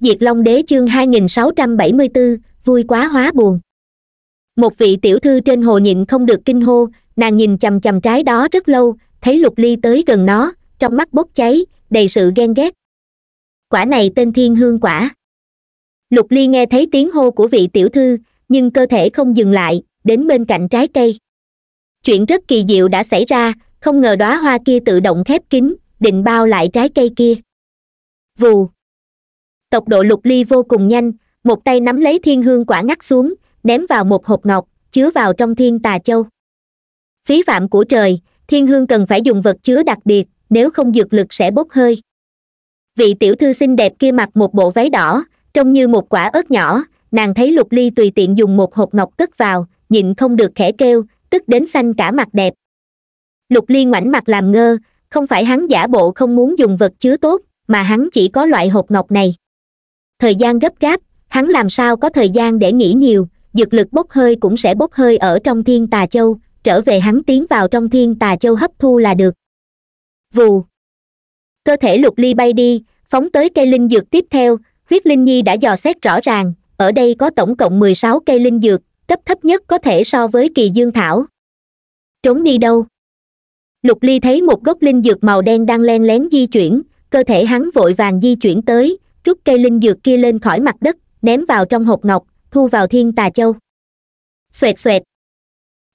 diệt long đế chương 2674, vui quá hóa buồn một vị tiểu thư trên hồ nhịn không được kinh hô nàng nhìn chầm chầm trái đó rất lâu thấy lục ly tới gần nó trong mắt bốc cháy đầy sự ghen ghét quả này tên thiên hương quả lục ly nghe thấy tiếng hô của vị tiểu thư nhưng cơ thể không dừng lại đến bên cạnh trái cây chuyện rất kỳ diệu đã xảy ra không ngờ đóa hoa kia tự động khép kín định bao lại trái cây kia vù tốc độ lục ly vô cùng nhanh một tay nắm lấy thiên hương quả ngắt xuống ném vào một hộp ngọc chứa vào trong thiên tà châu phí phạm của trời thiên hương cần phải dùng vật chứa đặc biệt nếu không dược lực sẽ bốc hơi vị tiểu thư xinh đẹp kia mặc một bộ váy đỏ trông như một quả ớt nhỏ nàng thấy lục ly tùy tiện dùng một hộp ngọc cất vào nhịn không được khẽ kêu tức đến xanh cả mặt đẹp lục ly ngoảnh mặt làm ngơ không phải hắn giả bộ không muốn dùng vật chứa tốt mà hắn chỉ có loại hộp ngọc này thời gian gấp gáp hắn làm sao có thời gian để nghĩ nhiều dược lực bốc hơi cũng sẽ bốc hơi ở trong thiên tà châu trở về hắn tiến vào trong thiên tà châu hấp thu là được vù cơ thể lục ly bay đi phóng tới cây linh dược tiếp theo huyết linh nhi đã dò xét rõ ràng ở đây có tổng cộng mười sáu cây linh dược cấp thấp nhất có thể so với kỳ dương thảo trốn đi đâu lục ly thấy một gốc linh dược màu đen đang len lén di chuyển cơ thể hắn vội vàng di chuyển tới trút cây linh dược kia lên khỏi mặt đất ném vào trong hộp ngọc thu vào thiên tà châu xoẹt xoẹt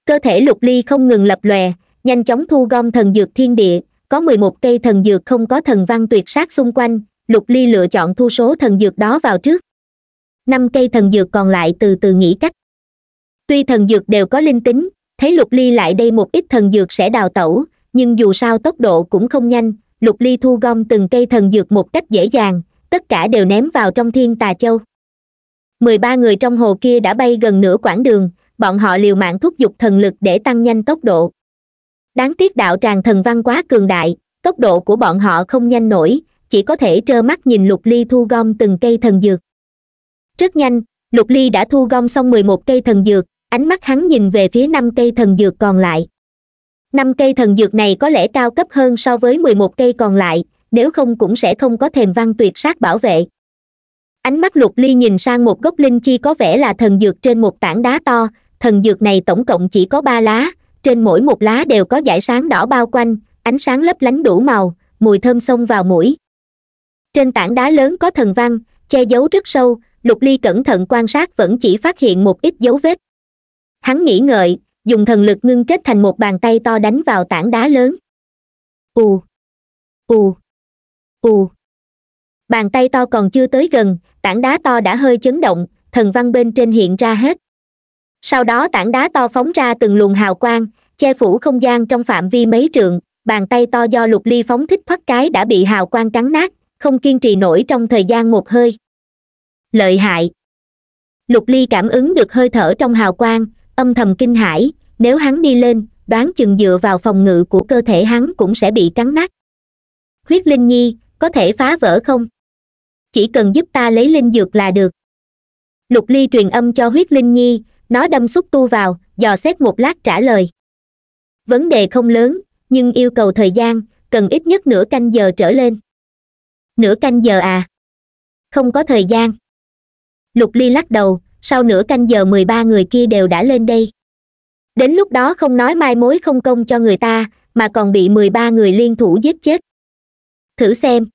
cơ thể lục ly không ngừng lập lòe nhanh chóng thu gom thần dược thiên địa có mười một cây thần dược không có thần văn tuyệt sát xung quanh lục ly lựa chọn thu số thần dược đó vào trước năm cây thần dược còn lại từ từ nghĩ cách tuy thần dược đều có linh tính thấy lục ly lại đây một ít thần dược sẽ đào tẩu nhưng dù sao tốc độ cũng không nhanh lục ly thu gom từng cây thần dược một cách dễ dàng tất cả đều ném vào trong thiên tà châu mười ba người trong hồ kia đã bay gần nửa quãng đường bọn họ liều mạng thúc giục thần lực để tăng nhanh tốc độ đáng tiếc đạo tràng thần văn quá cường đại tốc độ của bọn họ không nhanh nổi chỉ có thể trơ mắt nhìn lục ly thu gom từng cây thần dược rất nhanh lục ly đã thu gom xong mười một cây thần dược ánh mắt hắn nhìn về phía năm cây thần dược còn lại năm cây thần dược này có lẽ cao cấp hơn so với mười một cây còn lại nếu không cũng sẽ không có thềm văn tuyệt sát bảo vệ ánh mắt lục ly nhìn sang một gốc linh chi có vẻ là thần dược trên một tảng đá to thần dược này tổng cộng chỉ có ba lá trên mỗi một lá đều có dải sáng đỏ bao quanh ánh sáng lấp lánh đủ màu mùi thơm xông vào mũi trên tảng đá lớn có thần văn che giấu rất sâu lục ly cẩn thận quan sát vẫn chỉ phát hiện một ít dấu vết hắn nghĩ ngợi dùng thần lực ngưng kết thành một bàn tay to đánh vào tảng đá lớn ù ù ù bàn tay to còn chưa tới gần tảng đá to đã hơi chấn động thần văn bên trên hiện ra hết sau đó tảng đá to phóng ra từng luồng hào quang che phủ không gian trong phạm vi mấy trượng bàn tay to do lục ly phóng thích thoát cái đã bị hào quang cắn nát không kiên trì nổi trong thời gian một hơi lợi hại lục ly cảm ứng được hơi thở trong hào quang âm thầm kinh hãi nếu hắn đi lên đoán chừng dựa vào phòng ngự của cơ thể hắn cũng sẽ bị cắn nát huyết linh nhi có thể phá vỡ không chỉ cần giúp ta lấy linh dược là được lục ly truyền âm cho huyết linh nhi nó đâm xúc tu vào dò xét một lát trả lời vấn đề không lớn nhưng yêu cầu thời gian cần ít nhất nửa canh giờ trở lên nửa canh giờ à không có thời gian lục ly lắc đầu sau nửa canh giờ mười ba người kia đều đã lên đây đến lúc đó không nói mai mối không công cho người ta mà còn bị mười ba người liên thủ giết chết thử xem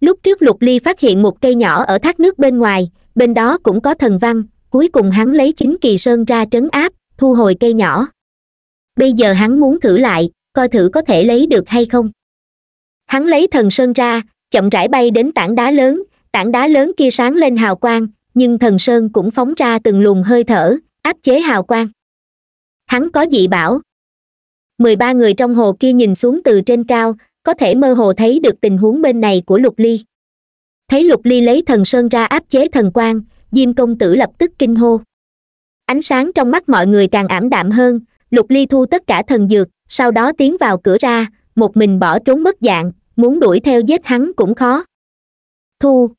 lúc trước lục ly phát hiện một cây nhỏ ở thác nước bên ngoài bên đó cũng có thần văn cuối cùng hắn lấy chính kỳ sơn ra trấn áp thu hồi cây nhỏ bây giờ hắn muốn thử lại coi thử có thể lấy được hay không hắn lấy thần sơn ra chậm rãi bay đến tảng đá lớn tảng đá lớn kia sáng lên hào quang nhưng thần sơn cũng phóng ra từng luồng hơi thở áp chế hào quang hắn có dị bảo mười ba người trong hồ kia nhìn xuống từ trên cao có thể mơ hồ thấy được tình huống bên này của lục ly thấy lục ly lấy thần sơn ra áp chế thần quang diêm công tử lập tức kinh hô ánh sáng trong mắt mọi người càng ảm đạm hơn lục ly thu tất cả thần dược sau đó tiến vào cửa ra một mình bỏ trốn mất dạng muốn đuổi theo giết hắn cũng khó thu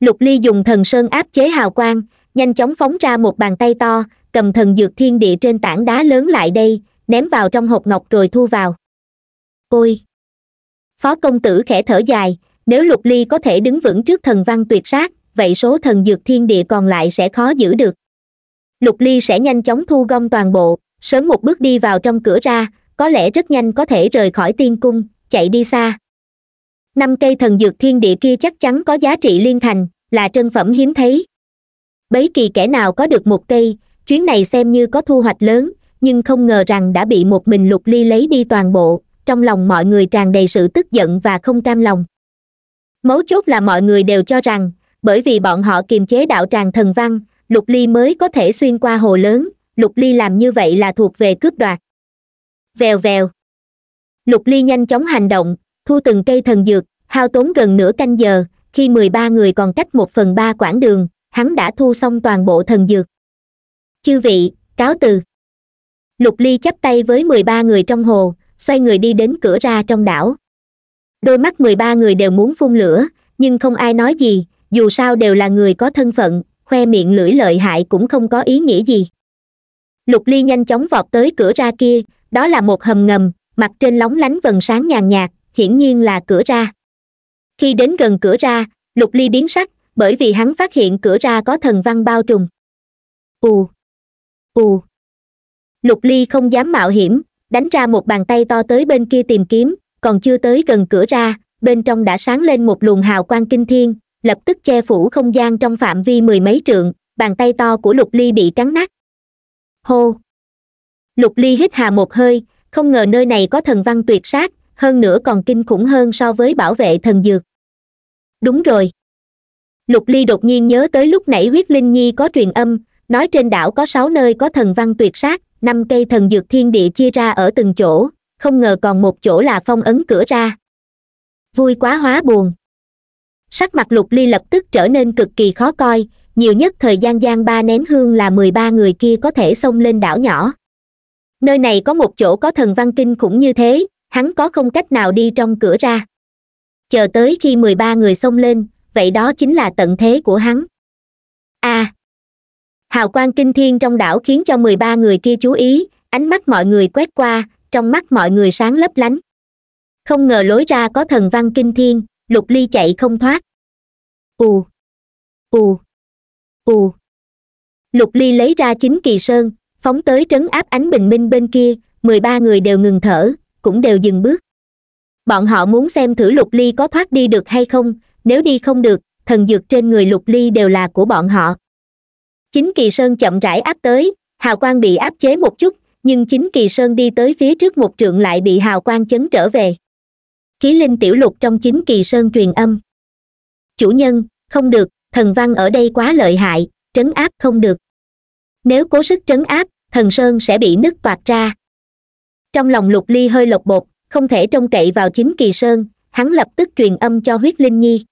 lục ly dùng thần sơn áp chế hào quang nhanh chóng phóng ra một bàn tay to cầm thần dược thiên địa trên tảng đá lớn lại đây ném vào trong hộp ngọc rồi thu vào ôi phó công tử khẽ thở dài nếu lục ly có thể đứng vững trước thần văn tuyệt sát vậy số thần dược thiên địa còn lại sẽ khó giữ được lục ly sẽ nhanh chóng thu gom toàn bộ sớm một bước đi vào trong cửa ra có lẽ rất nhanh có thể rời khỏi tiên cung chạy đi xa năm cây thần dược thiên địa kia chắc chắn có giá trị liên thành là trân phẩm hiếm thấy bấy kỳ kẻ nào có được một cây chuyến này xem như có thu hoạch lớn nhưng không ngờ rằng đã bị một mình lục ly lấy đi toàn bộ trong lòng mọi người tràn đầy sự tức giận và không cam lòng mấu chốt là mọi người đều cho rằng bởi vì bọn họ kiềm chế đạo tràng thần văn lục ly mới có thể xuyên qua hồ lớn lục ly làm như vậy là thuộc về cướp đoạt vèo vèo lục ly nhanh chóng hành động thu từng cây thần dược hao tốn gần nửa canh giờ khi mười ba người còn cách một phần ba quãng đường hắn đã thu xong toàn bộ thần dược chư vị cáo từ lục ly chắp tay với mười ba người trong hồ xoay người đi đến cửa ra trong đảo đôi mắt mười ba người đều muốn phun lửa nhưng không ai nói gì dù sao đều là người có thân phận khoe miệng lưỡi lợi hại cũng không có ý nghĩa gì lục ly nhanh chóng vọt tới cửa ra kia đó là một hầm ngầm mặt trên lóng lánh vần sáng nhàn nhạt hiển nhiên là cửa ra khi đến gần cửa ra lục ly biến sắc bởi vì hắn phát hiện cửa ra có thần văn bao trùm ù ù lục ly không dám mạo hiểm đánh ra một bàn tay to tới bên kia tìm kiếm còn chưa tới gần cửa ra bên trong đã sáng lên một luồng hào quang kinh thiên lập tức che phủ không gian trong phạm vi mười mấy trượng bàn tay to của lục ly bị cắn nát hô lục ly hít hà một hơi không ngờ nơi này có thần văn tuyệt sát hơn nữa còn kinh khủng hơn so với bảo vệ thần dược đúng rồi lục ly đột nhiên nhớ tới lúc nãy huyết linh nhi có truyền âm nói trên đảo có sáu nơi có thần văn tuyệt sát năm cây thần dược thiên địa chia ra ở từng chỗ không ngờ còn một chỗ là phong ấn cửa ra vui quá hóa buồn sắc mặt lục ly lập tức trở nên cực kỳ khó coi nhiều nhất thời gian gian ba nén hương là mười ba người kia có thể xông lên đảo nhỏ nơi này có một chỗ có thần văn kinh khủng như thế hắn có không cách nào đi trong cửa ra chờ tới khi mười ba người xông lên vậy đó chính là tận thế của hắn a à, hào quang kinh thiên trong đảo khiến cho mười ba người kia chú ý ánh mắt mọi người quét qua trong mắt mọi người sáng lấp lánh không ngờ lối ra có thần văn kinh thiên lục ly chạy không thoát Ú, ú, ú. lục ly lấy ra chính kỳ sơn phóng tới trấn áp ánh bình minh bên kia mười ba người đều ngừng thở cũng đều dừng bước bọn họ muốn xem thử lục ly có thoát đi được hay không nếu đi không được thần dược trên người lục ly đều là của bọn họ chính kỳ sơn chậm rãi áp tới hào quang bị áp chế một chút nhưng chính kỳ sơn đi tới phía trước một trượng lại bị hào quang chấn trở về khí linh tiểu lục trong chính kỳ sơn truyền âm chủ nhân không được thần văn ở đây quá lợi hại trấn áp không được nếu cố sức trấn áp thần sơn sẽ bị nứt toạc ra trong lòng lục ly hơi lột bột không thể trông cậy vào chính kỳ sơn hắn lập tức truyền âm cho huyết linh nhi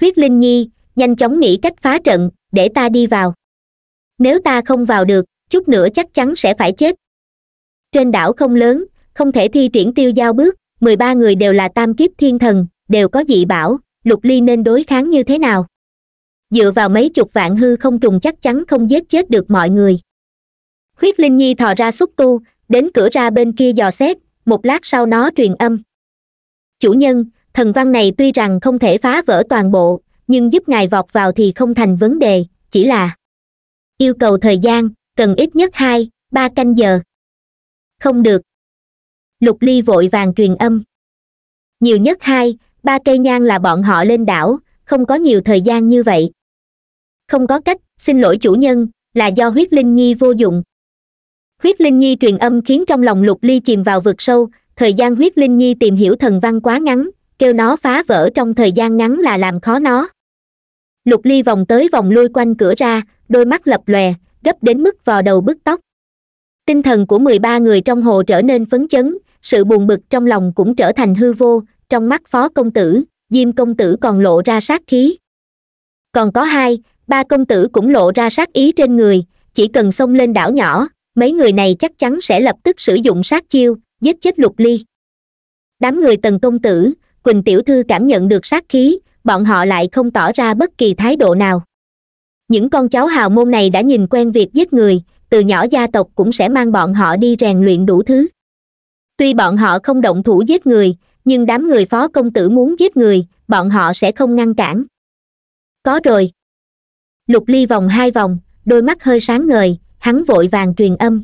huyết linh nhi nhanh chóng nghĩ cách phá trận để ta đi vào nếu ta không vào được chút nữa chắc chắn sẽ phải chết trên đảo không lớn không thể thi triển tiêu giao bước mười ba người đều là tam kiếp thiên thần đều có dị bảo lục ly nên đối kháng như thế nào dựa vào mấy chục vạn hư không trùng chắc chắn không giết chết được mọi người huyết linh nhi thò ra xúc tu đến cửa ra bên kia dò xét một lát sau nó truyền âm chủ nhân thần văn này tuy rằng không thể phá vỡ toàn bộ nhưng giúp ngài vọt vào thì không thành vấn đề chỉ là yêu cầu thời gian cần ít nhất hai ba canh giờ không được lục ly vội vàng truyền âm nhiều nhất hai ba cây nhang là bọn họ lên đảo không có nhiều thời gian như vậy không có cách xin lỗi chủ nhân là do huyết linh nhi vô dụng huyết linh nhi truyền âm khiến trong lòng lục ly chìm vào vực sâu thời gian huyết linh nhi tìm hiểu thần văn quá ngắn kêu nó phá vỡ trong thời gian ngắn là làm khó nó lục ly vòng tới vòng lui quanh cửa ra đôi mắt lập lòe gấp đến mức vò đầu bứt tóc tinh thần của mười ba người trong hồ trở nên phấn chấn sự buồn bực trong lòng cũng trở thành hư vô trong mắt phó công tử diêm công tử còn lộ ra sát khí còn có hai ba công tử cũng lộ ra sát ý trên người chỉ cần xông lên đảo nhỏ mấy người này chắc chắn sẽ lập tức sử dụng sát chiêu giết chết lục ly đám người tần công tử quỳnh tiểu thư cảm nhận được sát khí bọn họ lại không tỏ ra bất kỳ thái độ nào những con cháu hào môn này đã nhìn quen việc giết người từ nhỏ gia tộc cũng sẽ mang bọn họ đi rèn luyện đủ thứ tuy bọn họ không động thủ giết người nhưng đám người phó công tử muốn giết người bọn họ sẽ không ngăn cản có rồi lục ly vòng hai vòng đôi mắt hơi sáng ngời hắn vội vàng truyền âm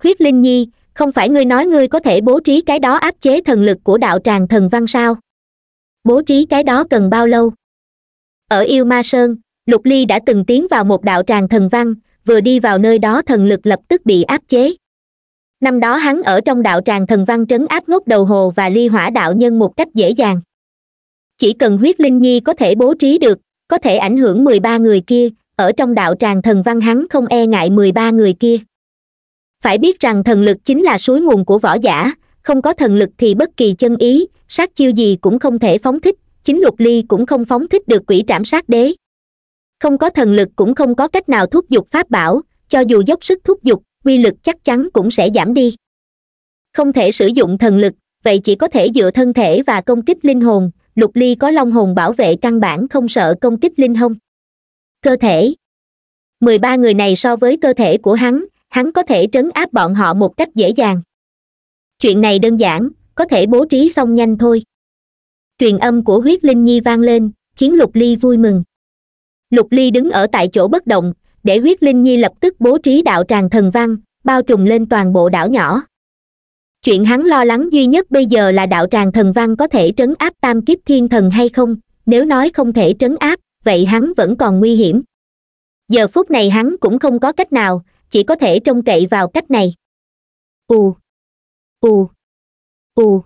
Khuyết linh nhi không phải ngươi nói ngươi có thể bố trí cái đó áp chế thần lực của đạo tràng thần văn sao bố trí cái đó cần bao lâu ở yêu ma sơn lục ly đã từng tiến vào một đạo tràng thần văn vừa đi vào nơi đó thần lực lập tức bị áp chế năm đó hắn ở trong đạo tràng thần văn trấn áp ngốc đầu hồ và ly hỏa đạo nhân một cách dễ dàng chỉ cần huyết linh nhi có thể bố trí được có thể ảnh hưởng mười ba người kia ở trong đạo tràng thần văn hắn không e ngại mười ba người kia phải biết rằng thần lực chính là suối nguồn của võ giả không có thần lực thì bất kỳ chân ý sát chiêu gì cũng không thể phóng thích chính lục ly cũng không phóng thích được quỷ trảm sát đế không có thần lực cũng không có cách nào thúc giục pháp bảo cho dù dốc sức thúc giục uy lực chắc chắn cũng sẽ giảm đi không thể sử dụng thần lực vậy chỉ có thể dựa thân thể và công kích linh hồn lục ly có long hồn bảo vệ căn bản không sợ công kích linh hông cơ thể mười ba người này so với cơ thể của hắn hắn có thể trấn áp bọn họ một cách dễ dàng chuyện này đơn giản có thể bố trí xong nhanh thôi truyền âm của huyết linh nhi vang lên khiến lục ly vui mừng lục ly đứng ở tại chỗ bất động để huyết linh nhi lập tức bố trí đạo tràng thần văn bao trùm lên toàn bộ đảo nhỏ chuyện hắn lo lắng duy nhất bây giờ là đạo tràng thần văn có thể trấn áp tam kiếp thiên thần hay không nếu nói không thể trấn áp vậy hắn vẫn còn nguy hiểm giờ phút này hắn cũng không có cách nào chỉ có thể trông cậy vào cách này ù ù ù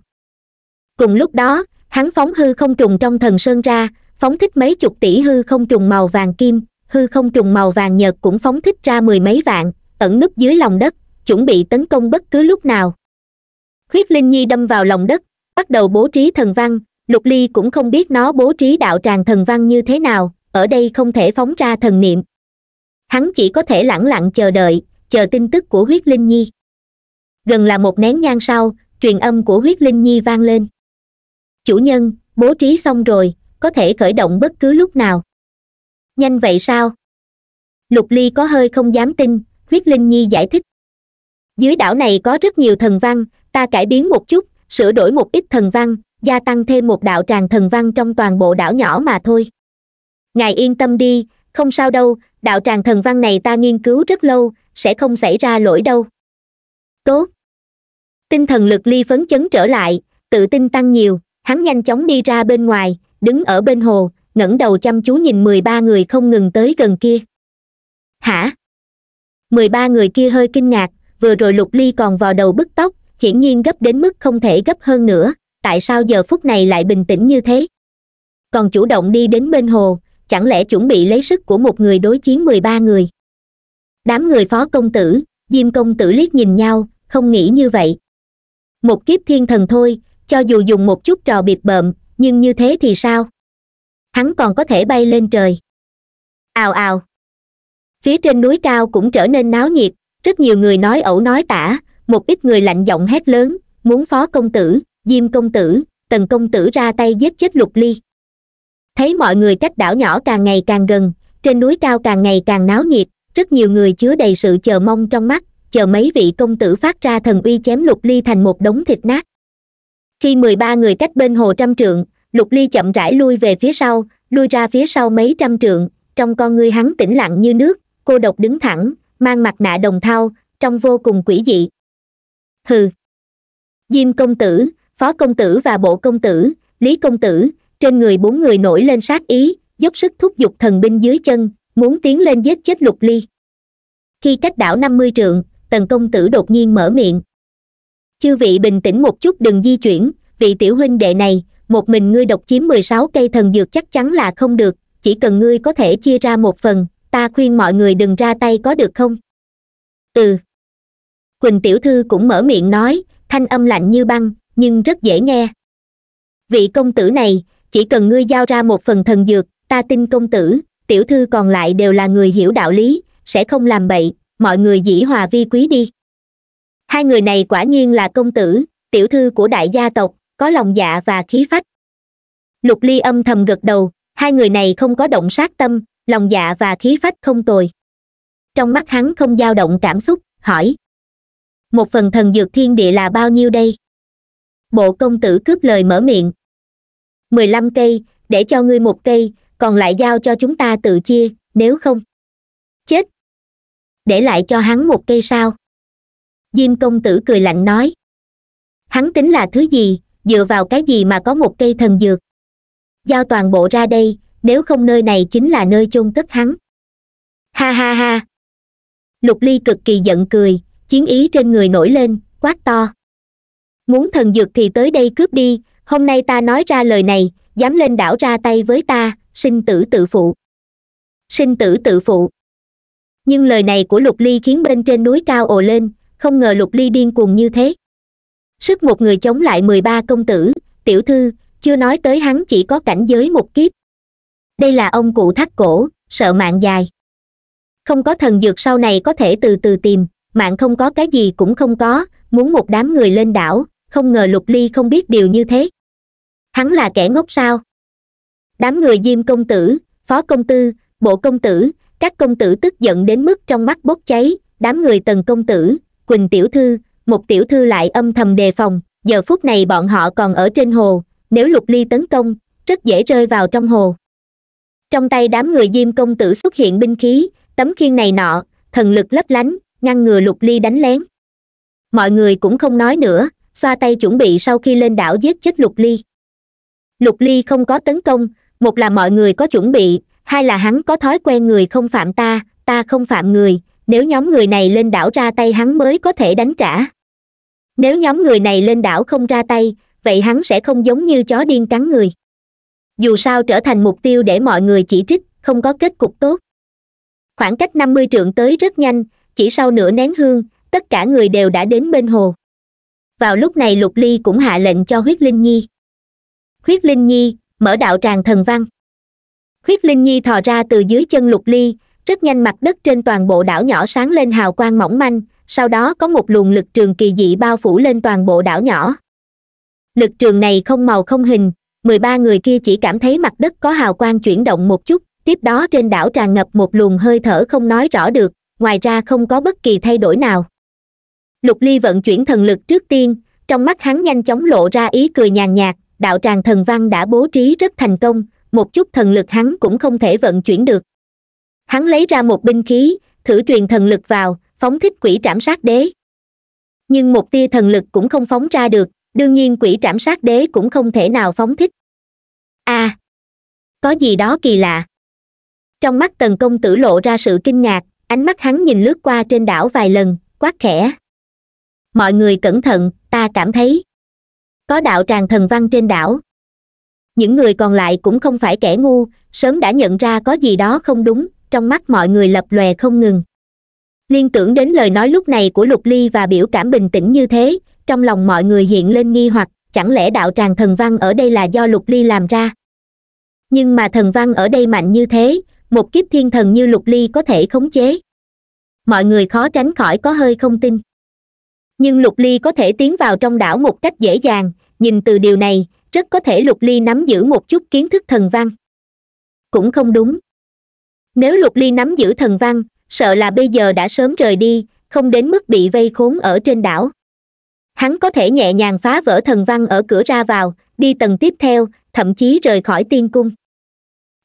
cùng lúc đó hắn phóng hư không trùng trong thần sơn ra phóng thích mấy chục tỷ hư không trùng màu vàng kim hư không trùng màu vàng nhật cũng phóng thích ra mười mấy vạn ẩn núp dưới lòng đất chuẩn bị tấn công bất cứ lúc nào huyết linh nhi đâm vào lòng đất bắt đầu bố trí thần văn lục ly cũng không biết nó bố trí đạo tràng thần văn như thế nào ở đây không thể phóng ra thần niệm hắn chỉ có thể lẳng lặng chờ đợi chờ tin tức của huyết linh nhi gần là một nén nhang sau truyền âm của huyết linh nhi vang lên chủ nhân bố trí xong rồi có thể khởi động bất cứ lúc nào nhanh vậy sao lục ly có hơi không dám tin huyết linh nhi giải thích dưới đảo này có rất nhiều thần văn ta cải biến một chút sửa đổi một ít thần văn gia tăng thêm một đạo tràng thần văn trong toàn bộ đảo nhỏ mà thôi ngài yên tâm đi không sao đâu đạo tràng thần văn này ta nghiên cứu rất lâu sẽ không xảy ra lỗi đâu tốt tinh thần lực ly phấn chấn trở lại tự tin tăng nhiều hắn nhanh chóng đi ra bên ngoài đứng ở bên hồ ngẩng đầu chăm chú nhìn mười ba người không ngừng tới gần kia hả mười ba người kia hơi kinh ngạc vừa rồi lục ly còn vào đầu bức tóc hiển nhiên gấp đến mức không thể gấp hơn nữa tại sao giờ phút này lại bình tĩnh như thế còn chủ động đi đến bên hồ chẳng lẽ chuẩn bị lấy sức của một người đối chiến mười ba người đám người phó công tử diêm công tử liếc nhìn nhau không nghĩ như vậy một kiếp thiên thần thôi cho dù dùng một chút trò biệt bợm nhưng như thế thì sao hắn còn có thể bay lên trời ào ào phía trên núi cao cũng trở nên náo nhiệt rất nhiều người nói ẩu nói tả một ít người lạnh giọng hét lớn muốn phó công tử diêm công tử tần công tử ra tay giết chết lục ly thấy mọi người cách đảo nhỏ càng ngày càng gần trên núi cao càng ngày càng náo nhiệt rất nhiều người chứa đầy sự chờ mong trong mắt chờ mấy vị công tử phát ra thần uy chém lục ly thành một đống thịt nát khi mười ba người cách bên hồ trăm trượng lục ly chậm rãi lui về phía sau lui ra phía sau mấy trăm trượng trong con ngươi hắn tĩnh lặng như nước cô độc đứng thẳng mang mặt nạ đồng thau trông vô cùng quỷ dị hừ diêm công tử phó công tử và bộ công tử lý công tử trên người bốn người nổi lên sát ý dốc sức thúc giục thần binh dưới chân muốn tiến lên giết chết lục ly khi cách đảo năm mươi trượng tần công tử đột nhiên mở miệng chư vị bình tĩnh một chút đừng di chuyển vị tiểu huynh đệ này một mình ngươi độc chiếm mười sáu cây thần dược chắc chắn là không được chỉ cần ngươi có thể chia ra một phần ta khuyên mọi người đừng ra tay có được không ừ quỳnh tiểu thư cũng mở miệng nói thanh âm lạnh như băng nhưng rất dễ nghe vị công tử này chỉ cần ngươi giao ra một phần thần dược ta tin công tử tiểu thư còn lại đều là người hiểu đạo lý sẽ không làm bậy mọi người dĩ hòa vi quý đi hai người này quả nhiên là công tử tiểu thư của đại gia tộc có lòng dạ và khí phách lục ly âm thầm gật đầu hai người này không có động sát tâm lòng dạ và khí phách không tồi trong mắt hắn không dao động cảm xúc hỏi một phần thần dược thiên địa là bao nhiêu đây bộ công tử cướp lời mở miệng mười lăm cây để cho ngươi một cây còn lại giao cho chúng ta tự chia nếu không chết để lại cho hắn một cây sao diêm công tử cười lạnh nói hắn tính là thứ gì dựa vào cái gì mà có một cây thần dược giao toàn bộ ra đây nếu không nơi này chính là nơi chôn cất hắn ha ha ha lục ly cực kỳ giận cười chiến ý trên người nổi lên quát to muốn thần dược thì tới đây cướp đi hôm nay ta nói ra lời này dám lên đảo ra tay với ta sinh tử tự phụ sinh tử tự phụ nhưng lời này của lục ly khiến bên trên núi cao ồ lên không ngờ lục ly điên cuồng như thế sức một người chống lại mười ba công tử tiểu thư chưa nói tới hắn chỉ có cảnh giới một kiếp đây là ông cụ thắt cổ sợ mạng dài không có thần dược sau này có thể từ từ tìm mạng không có cái gì cũng không có muốn một đám người lên đảo không ngờ lục ly không biết điều như thế hắn là kẻ ngốc sao đám người diêm công tử phó công tư bộ công tử các công tử tức giận đến mức trong mắt bốc cháy đám người tần công tử quỳnh tiểu thư một tiểu thư lại âm thầm đề phòng giờ phút này bọn họ còn ở trên hồ nếu lục ly tấn công rất dễ rơi vào trong hồ trong tay đám người diêm công tử xuất hiện binh khí tấm khiên này nọ thần lực lấp lánh ngăn ngừa lục ly đánh lén mọi người cũng không nói nữa xoa tay chuẩn bị sau khi lên đảo giết chết lục ly lục ly không có tấn công một là mọi người có chuẩn bị hai là hắn có thói quen người không phạm ta ta không phạm người nếu nhóm người này lên đảo ra tay hắn mới có thể đánh trả nếu nhóm người này lên đảo không ra tay vậy hắn sẽ không giống như chó điên cắn người dù sao trở thành mục tiêu để mọi người chỉ trích không có kết cục tốt khoảng cách năm mươi trượng tới rất nhanh chỉ sau nửa nén hương tất cả người đều đã đến bên hồ vào lúc này lục ly cũng hạ lệnh cho huyết linh nhi huyết linh nhi mở đạo tràng thần văn huyết linh nhi thò ra từ dưới chân lục ly rất nhanh mặt đất trên toàn bộ đảo nhỏ sáng lên hào quang mỏng manh sau đó có một luồng lực trường kỳ dị bao phủ lên toàn bộ đảo nhỏ lực trường này không màu không hình mười ba người kia chỉ cảm thấy mặt đất có hào quang chuyển động một chút tiếp đó trên đảo tràn ngập một luồng hơi thở không nói rõ được ngoài ra không có bất kỳ thay đổi nào lục ly vận chuyển thần lực trước tiên trong mắt hắn nhanh chóng lộ ra ý cười nhàn nhạt đạo tràng thần văn đã bố trí rất thành công một chút thần lực hắn cũng không thể vận chuyển được hắn lấy ra một binh khí thử truyền thần lực vào phóng thích quỷ trảm sát đế nhưng một tia thần lực cũng không phóng ra được đương nhiên quỷ trảm sát đế cũng không thể nào phóng thích a à, có gì đó kỳ lạ trong mắt tần công tử lộ ra sự kinh ngạc ánh mắt hắn nhìn lướt qua trên đảo vài lần quát khẽ mọi người cẩn thận ta cảm thấy có đạo tràng thần văn trên đảo những người còn lại cũng không phải kẻ ngu sớm đã nhận ra có gì đó không đúng trong mắt mọi người lập lòe không ngừng liên tưởng đến lời nói lúc này của lục ly và biểu cảm bình tĩnh như thế trong lòng mọi người hiện lên nghi hoặc chẳng lẽ đạo tràng thần văn ở đây là do lục ly làm ra nhưng mà thần văn ở đây mạnh như thế một kiếp thiên thần như lục ly có thể khống chế mọi người khó tránh khỏi có hơi không tin nhưng lục ly có thể tiến vào trong đảo một cách dễ dàng nhìn từ điều này rất có thể lục ly nắm giữ một chút kiến thức thần văn cũng không đúng nếu lục ly nắm giữ thần văn sợ là bây giờ đã sớm rời đi không đến mức bị vây khốn ở trên đảo hắn có thể nhẹ nhàng phá vỡ thần văn ở cửa ra vào đi tầng tiếp theo thậm chí rời khỏi tiên cung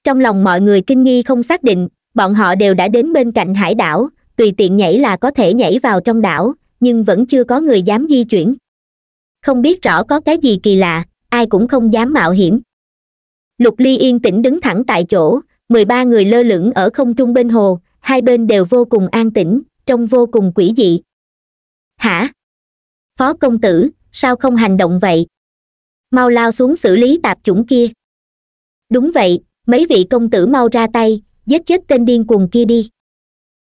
trong lòng mọi người kinh nghi không xác định bọn họ đều đã đến bên cạnh hải đảo tùy tiện nhảy là có thể nhảy vào trong đảo nhưng vẫn chưa có người dám di chuyển không biết rõ có cái gì kỳ lạ ai cũng không dám mạo hiểm lục ly yên tĩnh đứng thẳng tại chỗ mười ba người lơ lửng ở không trung bên hồ hai bên đều vô cùng an tĩnh trông vô cùng quỷ dị hả phó công tử sao không hành động vậy mau lao xuống xử lý tạp chủng kia đúng vậy mấy vị công tử mau ra tay giết chết tên điên cuồng kia đi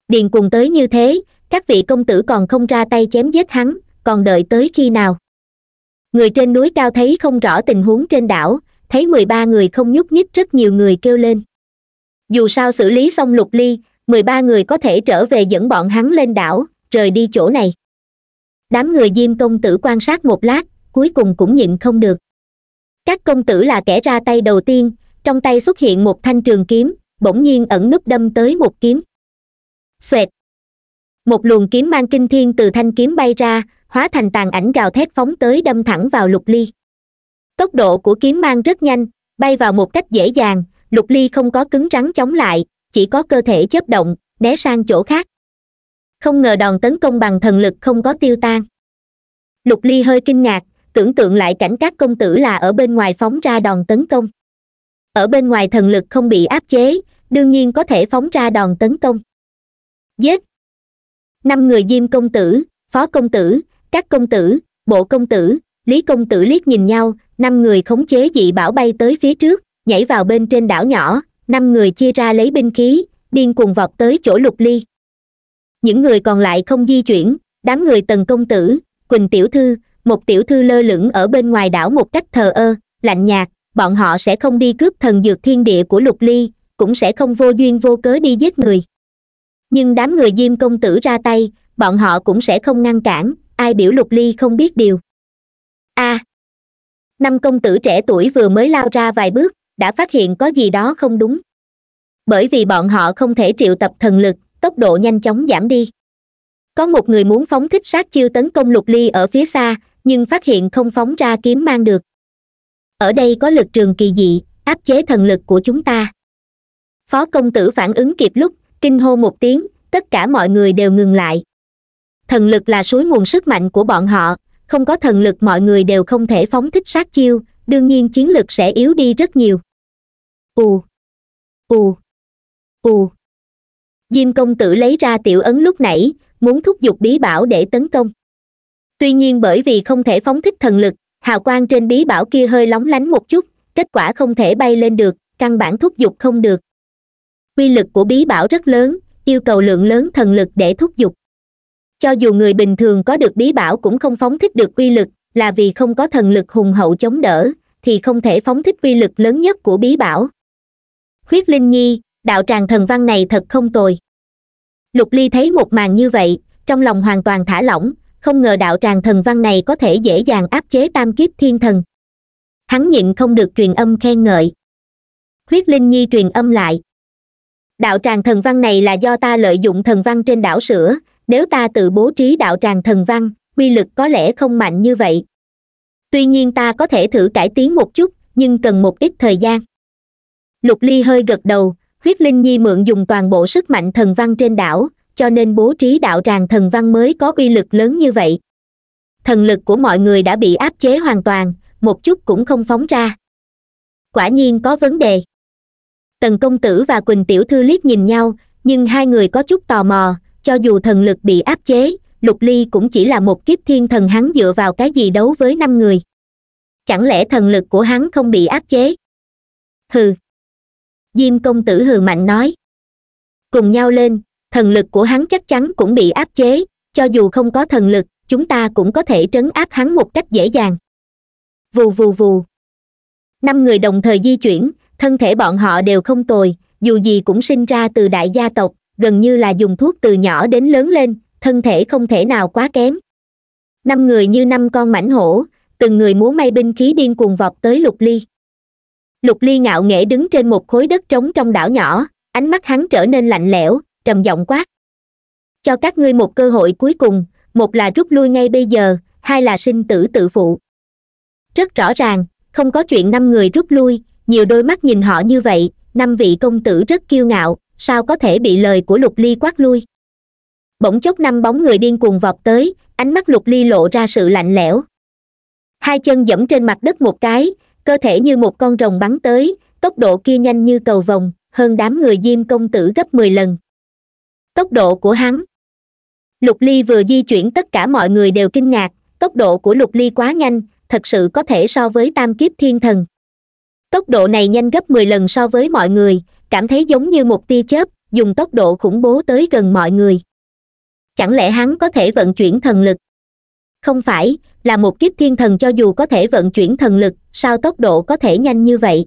điền cuồng tới như thế các vị công tử còn không ra tay chém giết hắn còn đợi tới khi nào người trên núi cao thấy không rõ tình huống trên đảo thấy mười ba người không nhúc nhích rất nhiều người kêu lên dù sao xử lý xong lục ly mười ba người có thể trở về dẫn bọn hắn lên đảo rời đi chỗ này đám người diêm công tử quan sát một lát cuối cùng cũng nhịn không được các công tử là kẻ ra tay đầu tiên trong tay xuất hiện một thanh trường kiếm bỗng nhiên ẩn núp đâm tới một kiếm xoẹt một luồng kiếm mang kinh thiên từ thanh kiếm bay ra hóa thành tàn ảnh gào thét phóng tới đâm thẳng vào lục ly tốc độ của kiếm mang rất nhanh bay vào một cách dễ dàng lục ly không có cứng rắn chống lại chỉ có cơ thể chớp động né sang chỗ khác không ngờ đòn tấn công bằng thần lực không có tiêu tan lục ly hơi kinh ngạc tưởng tượng lại cảnh các công tử là ở bên ngoài phóng ra đòn tấn công ở bên ngoài thần lực không bị áp chế đương nhiên có thể phóng ra đòn tấn công giết năm người diêm công tử phó công tử các công tử bộ công tử lý công tử liếc nhìn nhau năm người khống chế dị bảo bay tới phía trước nhảy vào bên trên đảo nhỏ năm người chia ra lấy binh khí điên cuồng vọt tới chỗ lục ly những người còn lại không di chuyển đám người tần công tử quỳnh tiểu thư một tiểu thư lơ lửng ở bên ngoài đảo một cách thờ ơ lạnh nhạt bọn họ sẽ không đi cướp thần dược thiên địa của lục ly cũng sẽ không vô duyên vô cớ đi giết người nhưng đám người diêm công tử ra tay bọn họ cũng sẽ không ngăn cản ai biểu lục ly không biết điều a à, năm công tử trẻ tuổi vừa mới lao ra vài bước đã phát hiện có gì đó không đúng bởi vì bọn họ không thể triệu tập thần lực tốc độ nhanh chóng giảm đi có một người muốn phóng thích sát chiêu tấn công lục ly ở phía xa nhưng phát hiện không phóng ra kiếm mang được ở đây có lực trường kỳ dị áp chế thần lực của chúng ta phó công tử phản ứng kịp lúc kinh hô một tiếng tất cả mọi người đều ngừng lại thần lực là suối nguồn sức mạnh của bọn họ không có thần lực mọi người đều không thể phóng thích sát chiêu đương nhiên chiến lực sẽ yếu đi rất nhiều ù ù ù diêm công tử lấy ra tiểu ấn lúc nãy muốn thúc giục bí bảo để tấn công tuy nhiên bởi vì không thể phóng thích thần lực hào quang trên bí bảo kia hơi lóng lánh một chút kết quả không thể bay lên được căn bản thúc giục không được quy lực của bí bảo rất lớn yêu cầu lượng lớn thần lực để thúc giục cho dù người bình thường có được bí bảo cũng không phóng thích được quy lực là vì không có thần lực hùng hậu chống đỡ thì không thể phóng thích quy lực lớn nhất của bí bảo khuyết linh nhi đạo tràng thần văn này thật không tồi lục ly thấy một màn như vậy trong lòng hoàn toàn thả lỏng không ngờ đạo tràng thần văn này có thể dễ dàng áp chế tam kiếp thiên thần hắn nhịn không được truyền âm khen ngợi Khuyết linh nhi truyền âm lại đạo tràng thần văn này là do ta lợi dụng thần văn trên đảo sữa nếu ta tự bố trí đạo tràng thần văn uy lực có lẽ không mạnh như vậy tuy nhiên ta có thể thử cải tiến một chút nhưng cần một ít thời gian lục ly hơi gật đầu huyết linh nhi mượn dùng toàn bộ sức mạnh thần văn trên đảo cho nên bố trí đạo tràng thần văn mới có uy lực lớn như vậy thần lực của mọi người đã bị áp chế hoàn toàn một chút cũng không phóng ra quả nhiên có vấn đề tần công tử và quỳnh tiểu thư liếc nhìn nhau nhưng hai người có chút tò mò cho dù thần lực bị áp chế lục ly cũng chỉ là một kiếp thiên thần hắn dựa vào cái gì đấu với năm người chẳng lẽ thần lực của hắn không bị áp chế hừ diêm công tử hừ mạnh nói cùng nhau lên thần lực của hắn chắc chắn cũng bị áp chế cho dù không có thần lực chúng ta cũng có thể trấn áp hắn một cách dễ dàng vù vù vù năm người đồng thời di chuyển thân thể bọn họ đều không tồi dù gì cũng sinh ra từ đại gia tộc gần như là dùng thuốc từ nhỏ đến lớn lên thân thể không thể nào quá kém năm người như năm con mãnh hổ từng người múa may binh khí điên cuồng vọt tới lục ly lục ly ngạo nghễ đứng trên một khối đất trống trong đảo nhỏ ánh mắt hắn trở nên lạnh lẽo trầm giọng quát cho các ngươi một cơ hội cuối cùng một là rút lui ngay bây giờ hai là sinh tử tự phụ rất rõ ràng không có chuyện năm người rút lui nhiều đôi mắt nhìn họ như vậy năm vị công tử rất kiêu ngạo sao có thể bị lời của lục ly quát lui bỗng chốc năm bóng người điên cuồng vọt tới ánh mắt lục ly lộ ra sự lạnh lẽo hai chân dẫm trên mặt đất một cái cơ thể như một con rồng bắn tới tốc độ kia nhanh như cầu vồng hơn đám người diêm công tử gấp mười lần tốc độ của hắn lục ly vừa di chuyển tất cả mọi người đều kinh ngạc tốc độ của lục ly quá nhanh thật sự có thể so với tam kiếp thiên thần tốc độ này nhanh gấp mười lần so với mọi người cảm thấy giống như một tia chớp dùng tốc độ khủng bố tới gần mọi người chẳng lẽ hắn có thể vận chuyển thần lực không phải là một kiếp thiên thần cho dù có thể vận chuyển thần lực sao tốc độ có thể nhanh như vậy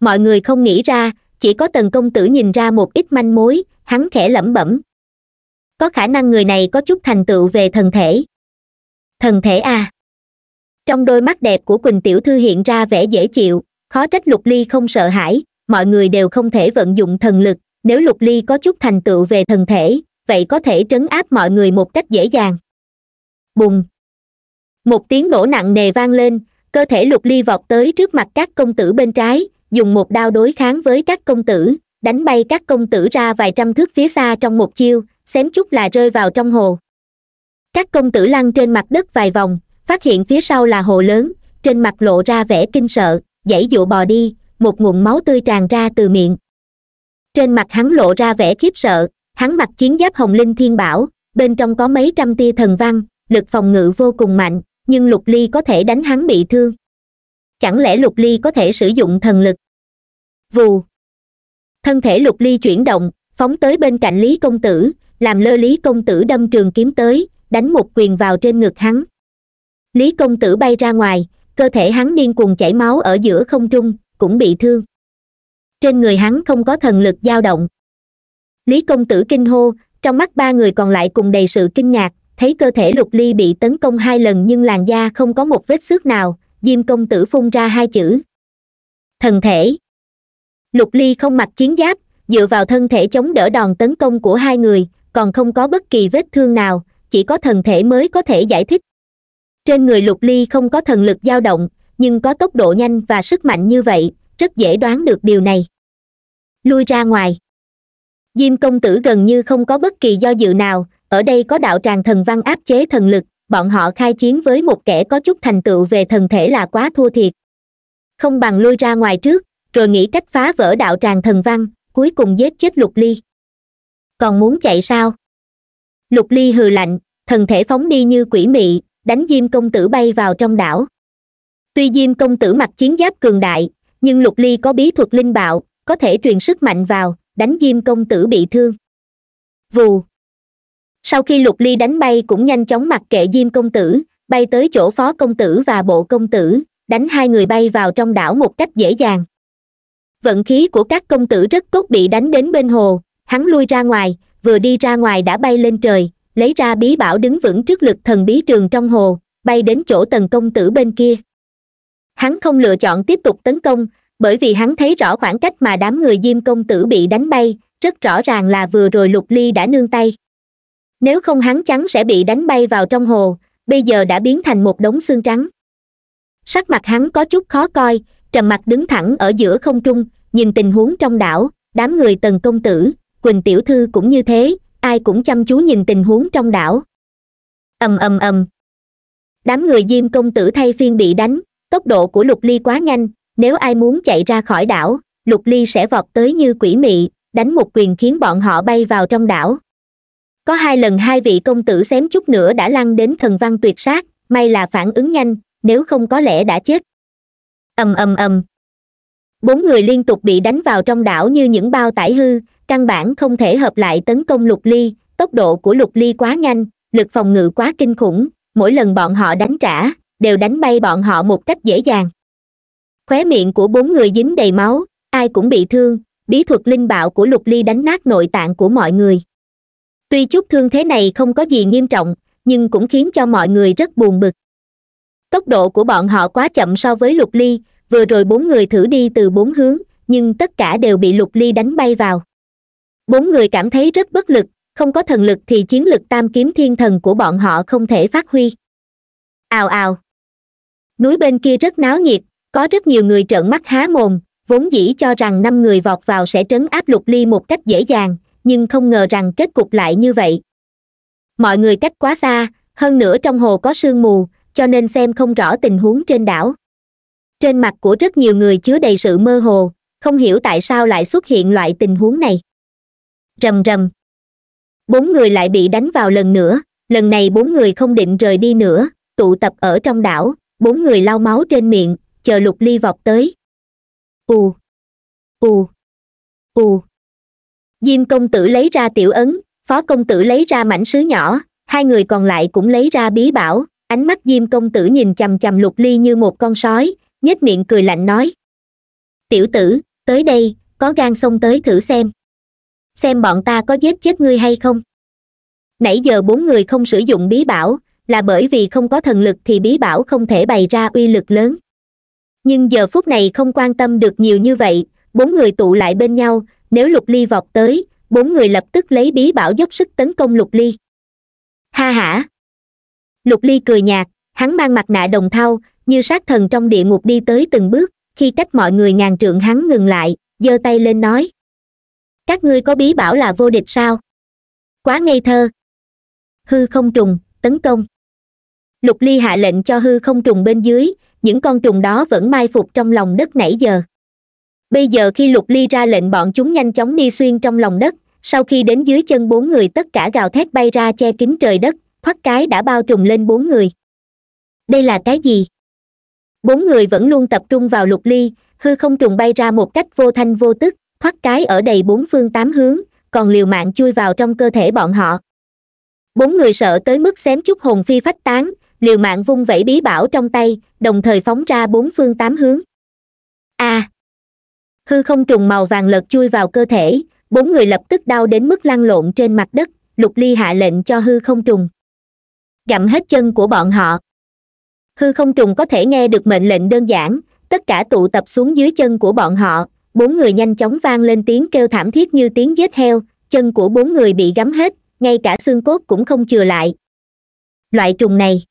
mọi người không nghĩ ra chỉ có tần công tử nhìn ra một ít manh mối hắn khẽ lẩm bẩm có khả năng người này có chút thành tựu về thần thể thần thể à trong đôi mắt đẹp của quỳnh tiểu thư hiện ra vẻ dễ chịu khó trách lục ly không sợ hãi mọi người đều không thể vận dụng thần lực nếu lục ly có chút thành tựu về thần thể vậy có thể trấn áp mọi người một cách dễ dàng bùng một tiếng nổ nặng nề vang lên cơ thể lục ly vọt tới trước mặt các công tử bên trái dùng một đao đối kháng với các công tử đánh bay các công tử ra vài trăm thước phía xa trong một chiêu xém chút là rơi vào trong hồ các công tử lăn trên mặt đất vài vòng phát hiện phía sau là hồ lớn trên mặt lộ ra vẻ kinh sợ dãy dụa bò đi một nguồn máu tươi tràn ra từ miệng trên mặt hắn lộ ra vẻ khiếp sợ hắn mặc chiến giáp hồng linh thiên bảo bên trong có mấy trăm tia thần văn lực phòng ngự vô cùng mạnh nhưng lục ly có thể đánh hắn bị thương chẳng lẽ lục ly có thể sử dụng thần lực vù thân thể lục ly chuyển động phóng tới bên cạnh lý công tử làm lơ lý công tử đâm trường kiếm tới đánh một quyền vào trên ngực hắn lý công tử bay ra ngoài cơ thể hắn điên cuồng chảy máu ở giữa không trung cũng bị thương trên người hắn không có thần lực dao động lý công tử kinh hô trong mắt ba người còn lại cùng đầy sự kinh ngạc thấy cơ thể lục ly bị tấn công hai lần nhưng làn da không có một vết xước nào diêm công tử phun ra hai chữ thần thể lục ly không mặc chiến giáp dựa vào thân thể chống đỡ đòn tấn công của hai người còn không có bất kỳ vết thương nào chỉ có thần thể mới có thể giải thích trên người lục ly không có thần lực dao động nhưng có tốc độ nhanh và sức mạnh như vậy rất dễ đoán được điều này lui ra ngoài diêm công tử gần như không có bất kỳ do dự nào ở đây có đạo tràng thần văn áp chế thần lực bọn họ khai chiến với một kẻ có chút thành tựu về thần thể là quá thua thiệt không bằng lui ra ngoài trước rồi nghĩ cách phá vỡ đạo tràng thần văn cuối cùng giết chết lục ly còn muốn chạy sao lục ly hừ lạnh thần thể phóng đi như quỷ mị đánh diêm công tử bay vào trong đảo tuy diêm công tử mặc chiến giáp cường đại nhưng lục ly có bí thuật linh bạo có thể truyền sức mạnh vào đánh diêm công tử bị thương vù sau khi lục ly đánh bay cũng nhanh chóng mặc kệ diêm công tử bay tới chỗ phó công tử và bộ công tử đánh hai người bay vào trong đảo một cách dễ dàng vận khí của các công tử rất tốt bị đánh đến bên hồ hắn lui ra ngoài vừa đi ra ngoài đã bay lên trời lấy ra bí bảo đứng vững trước lực thần bí trường trong hồ bay đến chỗ tần công tử bên kia hắn không lựa chọn tiếp tục tấn công bởi vì hắn thấy rõ khoảng cách mà đám người diêm công tử bị đánh bay rất rõ ràng là vừa rồi lục ly đã nương tay nếu không hắn chắn sẽ bị đánh bay vào trong hồ bây giờ đã biến thành một đống xương trắng sắc mặt hắn có chút khó coi trầm mặt đứng thẳng ở giữa không trung nhìn tình huống trong đảo đám người tần công tử quỳnh tiểu thư cũng như thế ai cũng chăm chú nhìn tình huống trong đảo ầm ầm ầm đám người diêm công tử thay phiên bị đánh tốc độ của lục ly quá nhanh nếu ai muốn chạy ra khỏi đảo lục ly sẽ vọt tới như quỷ mị đánh một quyền khiến bọn họ bay vào trong đảo có hai lần hai vị công tử xém chút nữa đã lăn đến thần văn tuyệt sát may là phản ứng nhanh nếu không có lẽ đã chết ầm ầm ầm bốn người liên tục bị đánh vào trong đảo như những bao tải hư căn bản không thể hợp lại tấn công lục ly tốc độ của lục ly quá nhanh lực phòng ngự quá kinh khủng mỗi lần bọn họ đánh trả đều đánh bay bọn họ một cách dễ dàng khóe miệng của bốn người dính đầy máu ai cũng bị thương bí thuật linh bạo của lục ly đánh nát nội tạng của mọi người tuy chút thương thế này không có gì nghiêm trọng nhưng cũng khiến cho mọi người rất buồn bực tốc độ của bọn họ quá chậm so với lục ly vừa rồi bốn người thử đi từ bốn hướng nhưng tất cả đều bị lục ly đánh bay vào bốn người cảm thấy rất bất lực không có thần lực thì chiến lực tam kiếm thiên thần của bọn họ không thể phát huy ào ào núi bên kia rất náo nhiệt có rất nhiều người trợn mắt há mồm vốn dĩ cho rằng năm người vọt vào sẽ trấn áp lục ly một cách dễ dàng nhưng không ngờ rằng kết cục lại như vậy mọi người cách quá xa hơn nữa trong hồ có sương mù cho nên xem không rõ tình huống trên đảo trên mặt của rất nhiều người chứa đầy sự mơ hồ không hiểu tại sao lại xuất hiện loại tình huống này rầm rầm bốn người lại bị đánh vào lần nữa lần này bốn người không định rời đi nữa tụ tập ở trong đảo bốn người lau máu trên miệng chờ lục ly vọt tới ù ù ù diêm công tử lấy ra tiểu ấn phó công tử lấy ra mảnh sứ nhỏ hai người còn lại cũng lấy ra bí bảo ánh mắt diêm công tử nhìn chằm chằm lục ly như một con sói nhếch miệng cười lạnh nói tiểu tử tới đây có gan xông tới thử xem xem bọn ta có giết chết ngươi hay không nãy giờ bốn người không sử dụng bí bảo là bởi vì không có thần lực thì bí bảo không thể bày ra uy lực lớn nhưng giờ phút này không quan tâm được nhiều như vậy bốn người tụ lại bên nhau nếu lục ly vọt tới bốn người lập tức lấy bí bảo dốc sức tấn công lục ly ha ha. lục ly cười nhạt hắn mang mặt nạ đồng thau như sát thần trong địa ngục đi tới từng bước khi cách mọi người ngàn trượng hắn ngừng lại giơ tay lên nói các ngươi có bí bảo là vô địch sao quá ngây thơ hư không trùng tấn công lục ly hạ lệnh cho hư không trùng bên dưới những con trùng đó vẫn mai phục trong lòng đất nãy giờ bây giờ khi lục ly ra lệnh bọn chúng nhanh chóng đi xuyên trong lòng đất sau khi đến dưới chân bốn người tất cả gào thét bay ra che kín trời đất thoát cái đã bao trùm lên bốn người đây là cái gì bốn người vẫn luôn tập trung vào lục ly hư không trùng bay ra một cách vô thanh vô tức thoát cái ở đầy bốn phương tám hướng còn liều mạng chui vào trong cơ thể bọn họ bốn người sợ tới mức xém chút hồn phi phách tán liều mạng vung vẩy bí bảo trong tay đồng thời phóng ra bốn phương tám hướng a à, hư không trùng màu vàng lật chui vào cơ thể bốn người lập tức đau đến mức lăn lộn trên mặt đất lục ly hạ lệnh cho hư không trùng gặm hết chân của bọn họ hư không trùng có thể nghe được mệnh lệnh đơn giản tất cả tụ tập xuống dưới chân của bọn họ bốn người nhanh chóng vang lên tiếng kêu thảm thiết như tiếng giết heo chân của bốn người bị gắm hết ngay cả xương cốt cũng không chừa lại loại trùng này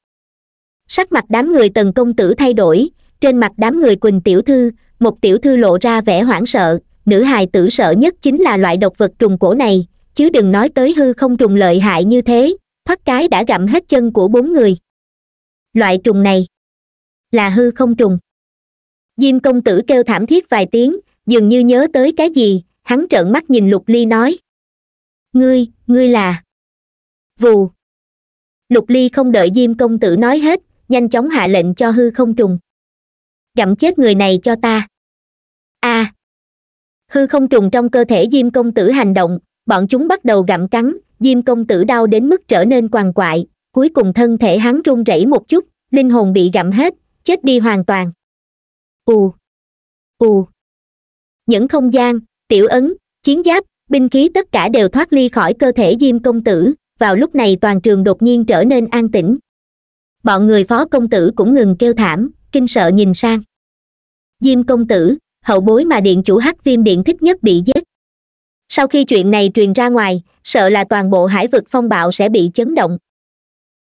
sắc mặt đám người tần công tử thay đổi trên mặt đám người quỳnh tiểu thư một tiểu thư lộ ra vẻ hoảng sợ nữ hài tử sợ nhất chính là loại độc vật trùng cổ này chứ đừng nói tới hư không trùng lợi hại như thế thoát cái đã gặm hết chân của bốn người loại trùng này là hư không trùng diêm công tử kêu thảm thiết vài tiếng dường như nhớ tới cái gì hắn trợn mắt nhìn lục ly nói ngươi ngươi là vù lục ly không đợi diêm công tử nói hết nhanh chóng hạ lệnh cho hư không trùng gặm chết người này cho ta a à. hư không trùng trong cơ thể diêm công tử hành động bọn chúng bắt đầu gặm cắn diêm công tử đau đến mức trở nên quằn quại cuối cùng thân thể hắn run rẩy một chút linh hồn bị gặm hết chết đi hoàn toàn ù ù những không gian tiểu ấn chiến giáp binh khí tất cả đều thoát ly khỏi cơ thể diêm công tử vào lúc này toàn trường đột nhiên trở nên an tĩnh bọn người phó công tử cũng ngừng kêu thảm kinh sợ nhìn sang diêm công tử hậu bối mà điện chủ hắc viêm điện thích nhất bị giết sau khi chuyện này truyền ra ngoài sợ là toàn bộ hải vực phong bạo sẽ bị chấn động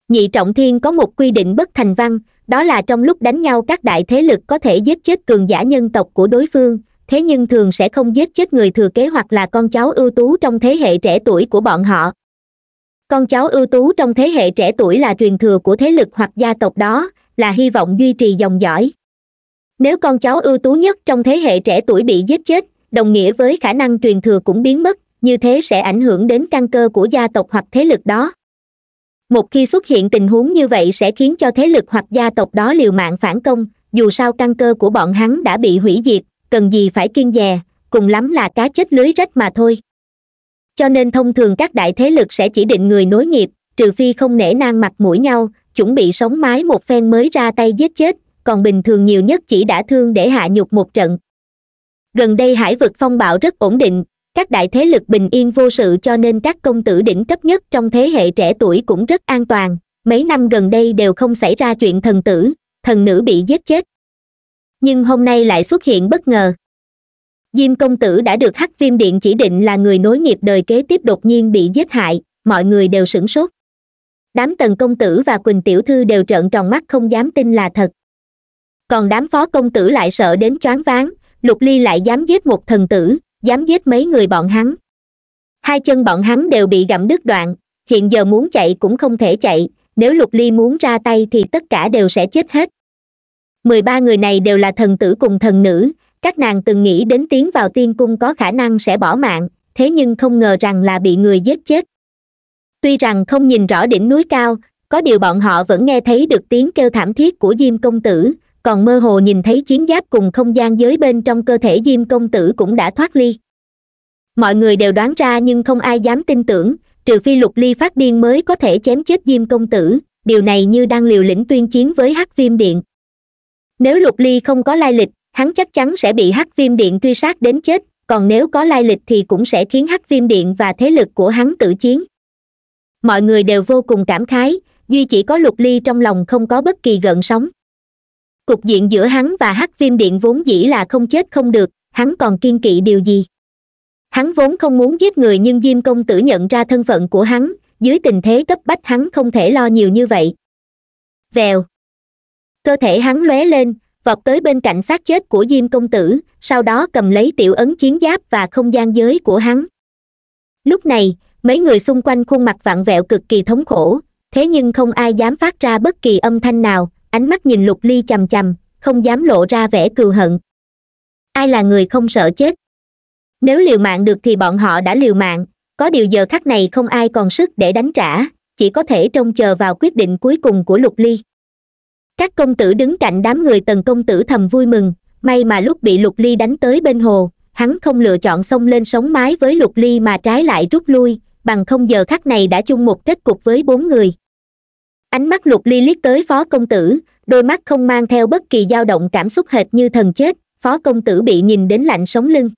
nhị trọng thiên có một quy định bất thành văn đó là trong lúc đánh nhau các đại thế lực có thể giết chết cường giả nhân tộc của đối phương thế nhưng thường sẽ không giết chết người thừa kế hoặc là con cháu ưu tú trong thế hệ trẻ tuổi của bọn họ con cháu ưu tú trong thế hệ trẻ tuổi là truyền thừa của thế lực hoặc gia tộc đó là hy vọng duy trì dòng dõi nếu con cháu ưu tú nhất trong thế hệ trẻ tuổi bị giết chết đồng nghĩa với khả năng truyền thừa cũng biến mất như thế sẽ ảnh hưởng đến căn cơ của gia tộc hoặc thế lực đó một khi xuất hiện tình huống như vậy sẽ khiến cho thế lực hoặc gia tộc đó liều mạng phản công dù sao căn cơ của bọn hắn đã bị hủy diệt cần gì phải kiên dè cùng lắm là cá chết lưới rách mà thôi cho nên thông thường các đại thế lực sẽ chỉ định người nối nghiệp trừ phi không nể nang mặt mũi nhau chuẩn bị sống mái một phen mới ra tay giết chết còn bình thường nhiều nhất chỉ đã thương để hạ nhục một trận gần đây hải vực phong bạo rất ổn định các đại thế lực bình yên vô sự cho nên các công tử đỉnh cấp nhất trong thế hệ trẻ tuổi cũng rất an toàn mấy năm gần đây đều không xảy ra chuyện thần tử thần nữ bị giết chết nhưng hôm nay lại xuất hiện bất ngờ diêm công tử đã được hắc viêm điện chỉ định là người nối nghiệp đời kế tiếp đột nhiên bị giết hại mọi người đều sửng sốt đám tần công tử và quỳnh tiểu thư đều trợn tròn mắt không dám tin là thật còn đám phó công tử lại sợ đến choáng váng lục ly lại dám giết một thần tử dám giết mấy người bọn hắn hai chân bọn hắn đều bị gặm đứt đoạn hiện giờ muốn chạy cũng không thể chạy nếu lục ly muốn ra tay thì tất cả đều sẽ chết hết mười ba người này đều là thần tử cùng thần nữ các nàng từng nghĩ đến tiến vào tiên cung có khả năng sẽ bỏ mạng thế nhưng không ngờ rằng là bị người giết chết tuy rằng không nhìn rõ đỉnh núi cao có điều bọn họ vẫn nghe thấy được tiếng kêu thảm thiết của diêm công tử còn mơ hồ nhìn thấy chiến giáp cùng không gian giới bên trong cơ thể diêm công tử cũng đã thoát ly mọi người đều đoán ra nhưng không ai dám tin tưởng trừ phi lục ly phát điên mới có thể chém chết diêm công tử điều này như đang liều lĩnh tuyên chiến với hắc viêm điện nếu lục ly không có lai lịch hắn chắc chắn sẽ bị hắc viêm điện truy sát đến chết còn nếu có lai lịch thì cũng sẽ khiến hắc viêm điện và thế lực của hắn tự chiến mọi người đều vô cùng cảm khái duy chỉ có lục ly trong lòng không có bất kỳ gợn sóng cục diện giữa hắn và hắc viêm điện vốn dĩ là không chết không được hắn còn kiên kỵ điều gì hắn vốn không muốn giết người nhưng diêm công tử nhận ra thân phận của hắn dưới tình thế cấp bách hắn không thể lo nhiều như vậy vèo cơ thể hắn lóe lên vọt tới bên cạnh xác chết của diêm công tử sau đó cầm lấy tiểu ấn chiến giáp và không gian giới của hắn lúc này mấy người xung quanh khuôn mặt vặn vẹo cực kỳ thống khổ thế nhưng không ai dám phát ra bất kỳ âm thanh nào ánh mắt nhìn lục ly chằm chằm không dám lộ ra vẻ cừu hận ai là người không sợ chết nếu liều mạng được thì bọn họ đã liều mạng có điều giờ khắc này không ai còn sức để đánh trả chỉ có thể trông chờ vào quyết định cuối cùng của lục ly các công tử đứng cạnh đám người tần công tử thầm vui mừng may mà lúc bị lục ly đánh tới bên hồ hắn không lựa chọn xông lên sống mái với lục ly mà trái lại rút lui bằng không giờ khắc này đã chung một kết cục với bốn người ánh mắt lục ly liếc tới phó công tử đôi mắt không mang theo bất kỳ dao động cảm xúc hệt như thần chết phó công tử bị nhìn đến lạnh sống lưng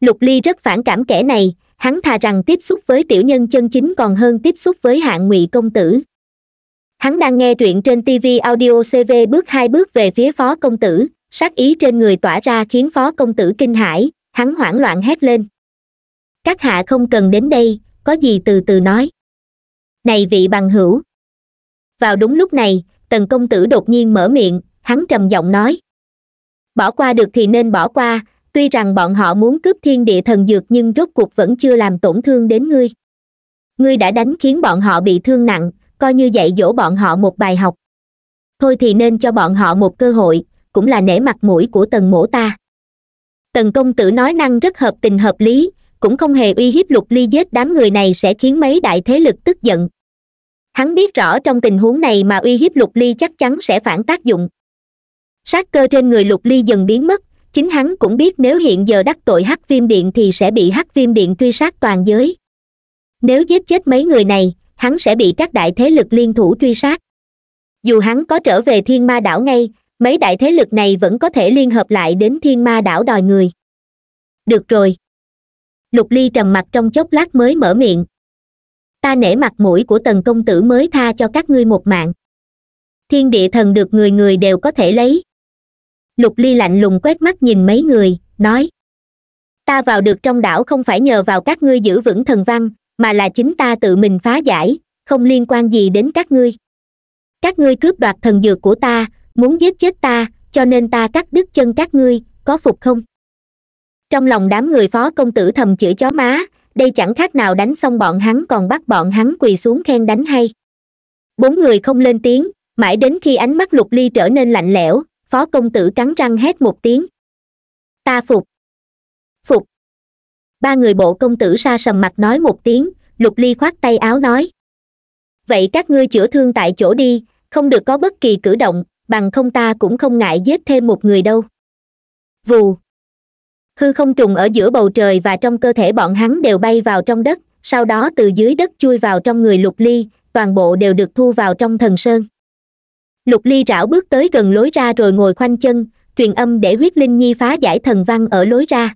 lục ly rất phản cảm kẻ này hắn thà rằng tiếp xúc với tiểu nhân chân chính còn hơn tiếp xúc với hạng ngụy công tử hắn đang nghe truyện trên tv audio cv bước hai bước về phía phó công tử sát ý trên người tỏa ra khiến phó công tử kinh hãi hắn hoảng loạn hét lên các hạ không cần đến đây có gì từ từ nói này vị bằng hữu vào đúng lúc này tần công tử đột nhiên mở miệng hắn trầm giọng nói bỏ qua được thì nên bỏ qua tuy rằng bọn họ muốn cướp thiên địa thần dược nhưng rốt cuộc vẫn chưa làm tổn thương đến ngươi ngươi đã đánh khiến bọn họ bị thương nặng coi như dạy dỗ bọn họ một bài học thôi thì nên cho bọn họ một cơ hội cũng là nể mặt mũi của tần mổ ta tần công tử nói năng rất hợp tình hợp lý cũng không hề uy hiếp lục ly giết đám người này sẽ khiến mấy đại thế lực tức giận hắn biết rõ trong tình huống này mà uy hiếp lục ly chắc chắn sẽ phản tác dụng sát cơ trên người lục ly dần biến mất chính hắn cũng biết nếu hiện giờ đắc tội hắc viêm điện thì sẽ bị hắc viêm điện truy sát toàn giới nếu giết chết mấy người này hắn sẽ bị các đại thế lực liên thủ truy sát dù hắn có trở về thiên ma đảo ngay mấy đại thế lực này vẫn có thể liên hợp lại đến thiên ma đảo đòi người được rồi lục ly trầm mặt trong chốc lát mới mở miệng ta nể mặt mũi của tần công tử mới tha cho các ngươi một mạng thiên địa thần được người người đều có thể lấy lục ly lạnh lùng quét mắt nhìn mấy người nói ta vào được trong đảo không phải nhờ vào các ngươi giữ vững thần văn mà là chính ta tự mình phá giải không liên quan gì đến các ngươi các ngươi cướp đoạt thần dược của ta muốn giết chết ta cho nên ta cắt đứt chân các ngươi có phục không trong lòng đám người phó công tử thầm chửi chó má đây chẳng khác nào đánh xong bọn hắn còn bắt bọn hắn quỳ xuống khen đánh hay bốn người không lên tiếng mãi đến khi ánh mắt lục ly trở nên lạnh lẽo phó công tử cắn răng hét một tiếng ta phục phục ba người bộ công tử sa sầm mặt nói một tiếng lục ly khoát tay áo nói vậy các ngươi chữa thương tại chỗ đi không được có bất kỳ cử động bằng không ta cũng không ngại giết thêm một người đâu vù hư không trùng ở giữa bầu trời và trong cơ thể bọn hắn đều bay vào trong đất sau đó từ dưới đất chui vào trong người lục ly toàn bộ đều được thu vào trong thần sơn lục ly rảo bước tới gần lối ra rồi ngồi khoanh chân truyền âm để huyết linh nhi phá giải thần văn ở lối ra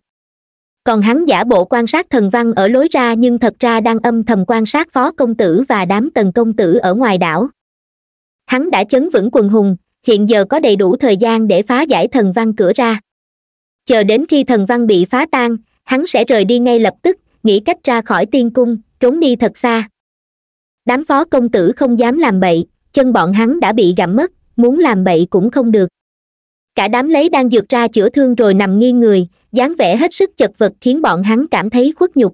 còn hắn giả bộ quan sát thần văn ở lối ra nhưng thật ra đang âm thầm quan sát phó công tử và đám tần công tử ở ngoài đảo hắn đã chấn vững quần hùng hiện giờ có đầy đủ thời gian để phá giải thần văn cửa ra chờ đến khi thần văn bị phá tan hắn sẽ rời đi ngay lập tức nghĩ cách ra khỏi tiên cung trốn đi thật xa đám phó công tử không dám làm bậy chân bọn hắn đã bị gặm mất muốn làm bậy cũng không được cả đám lấy đang dược ra chữa thương rồi nằm nghiêng người dáng vẻ hết sức chật vật khiến bọn hắn cảm thấy khuất nhục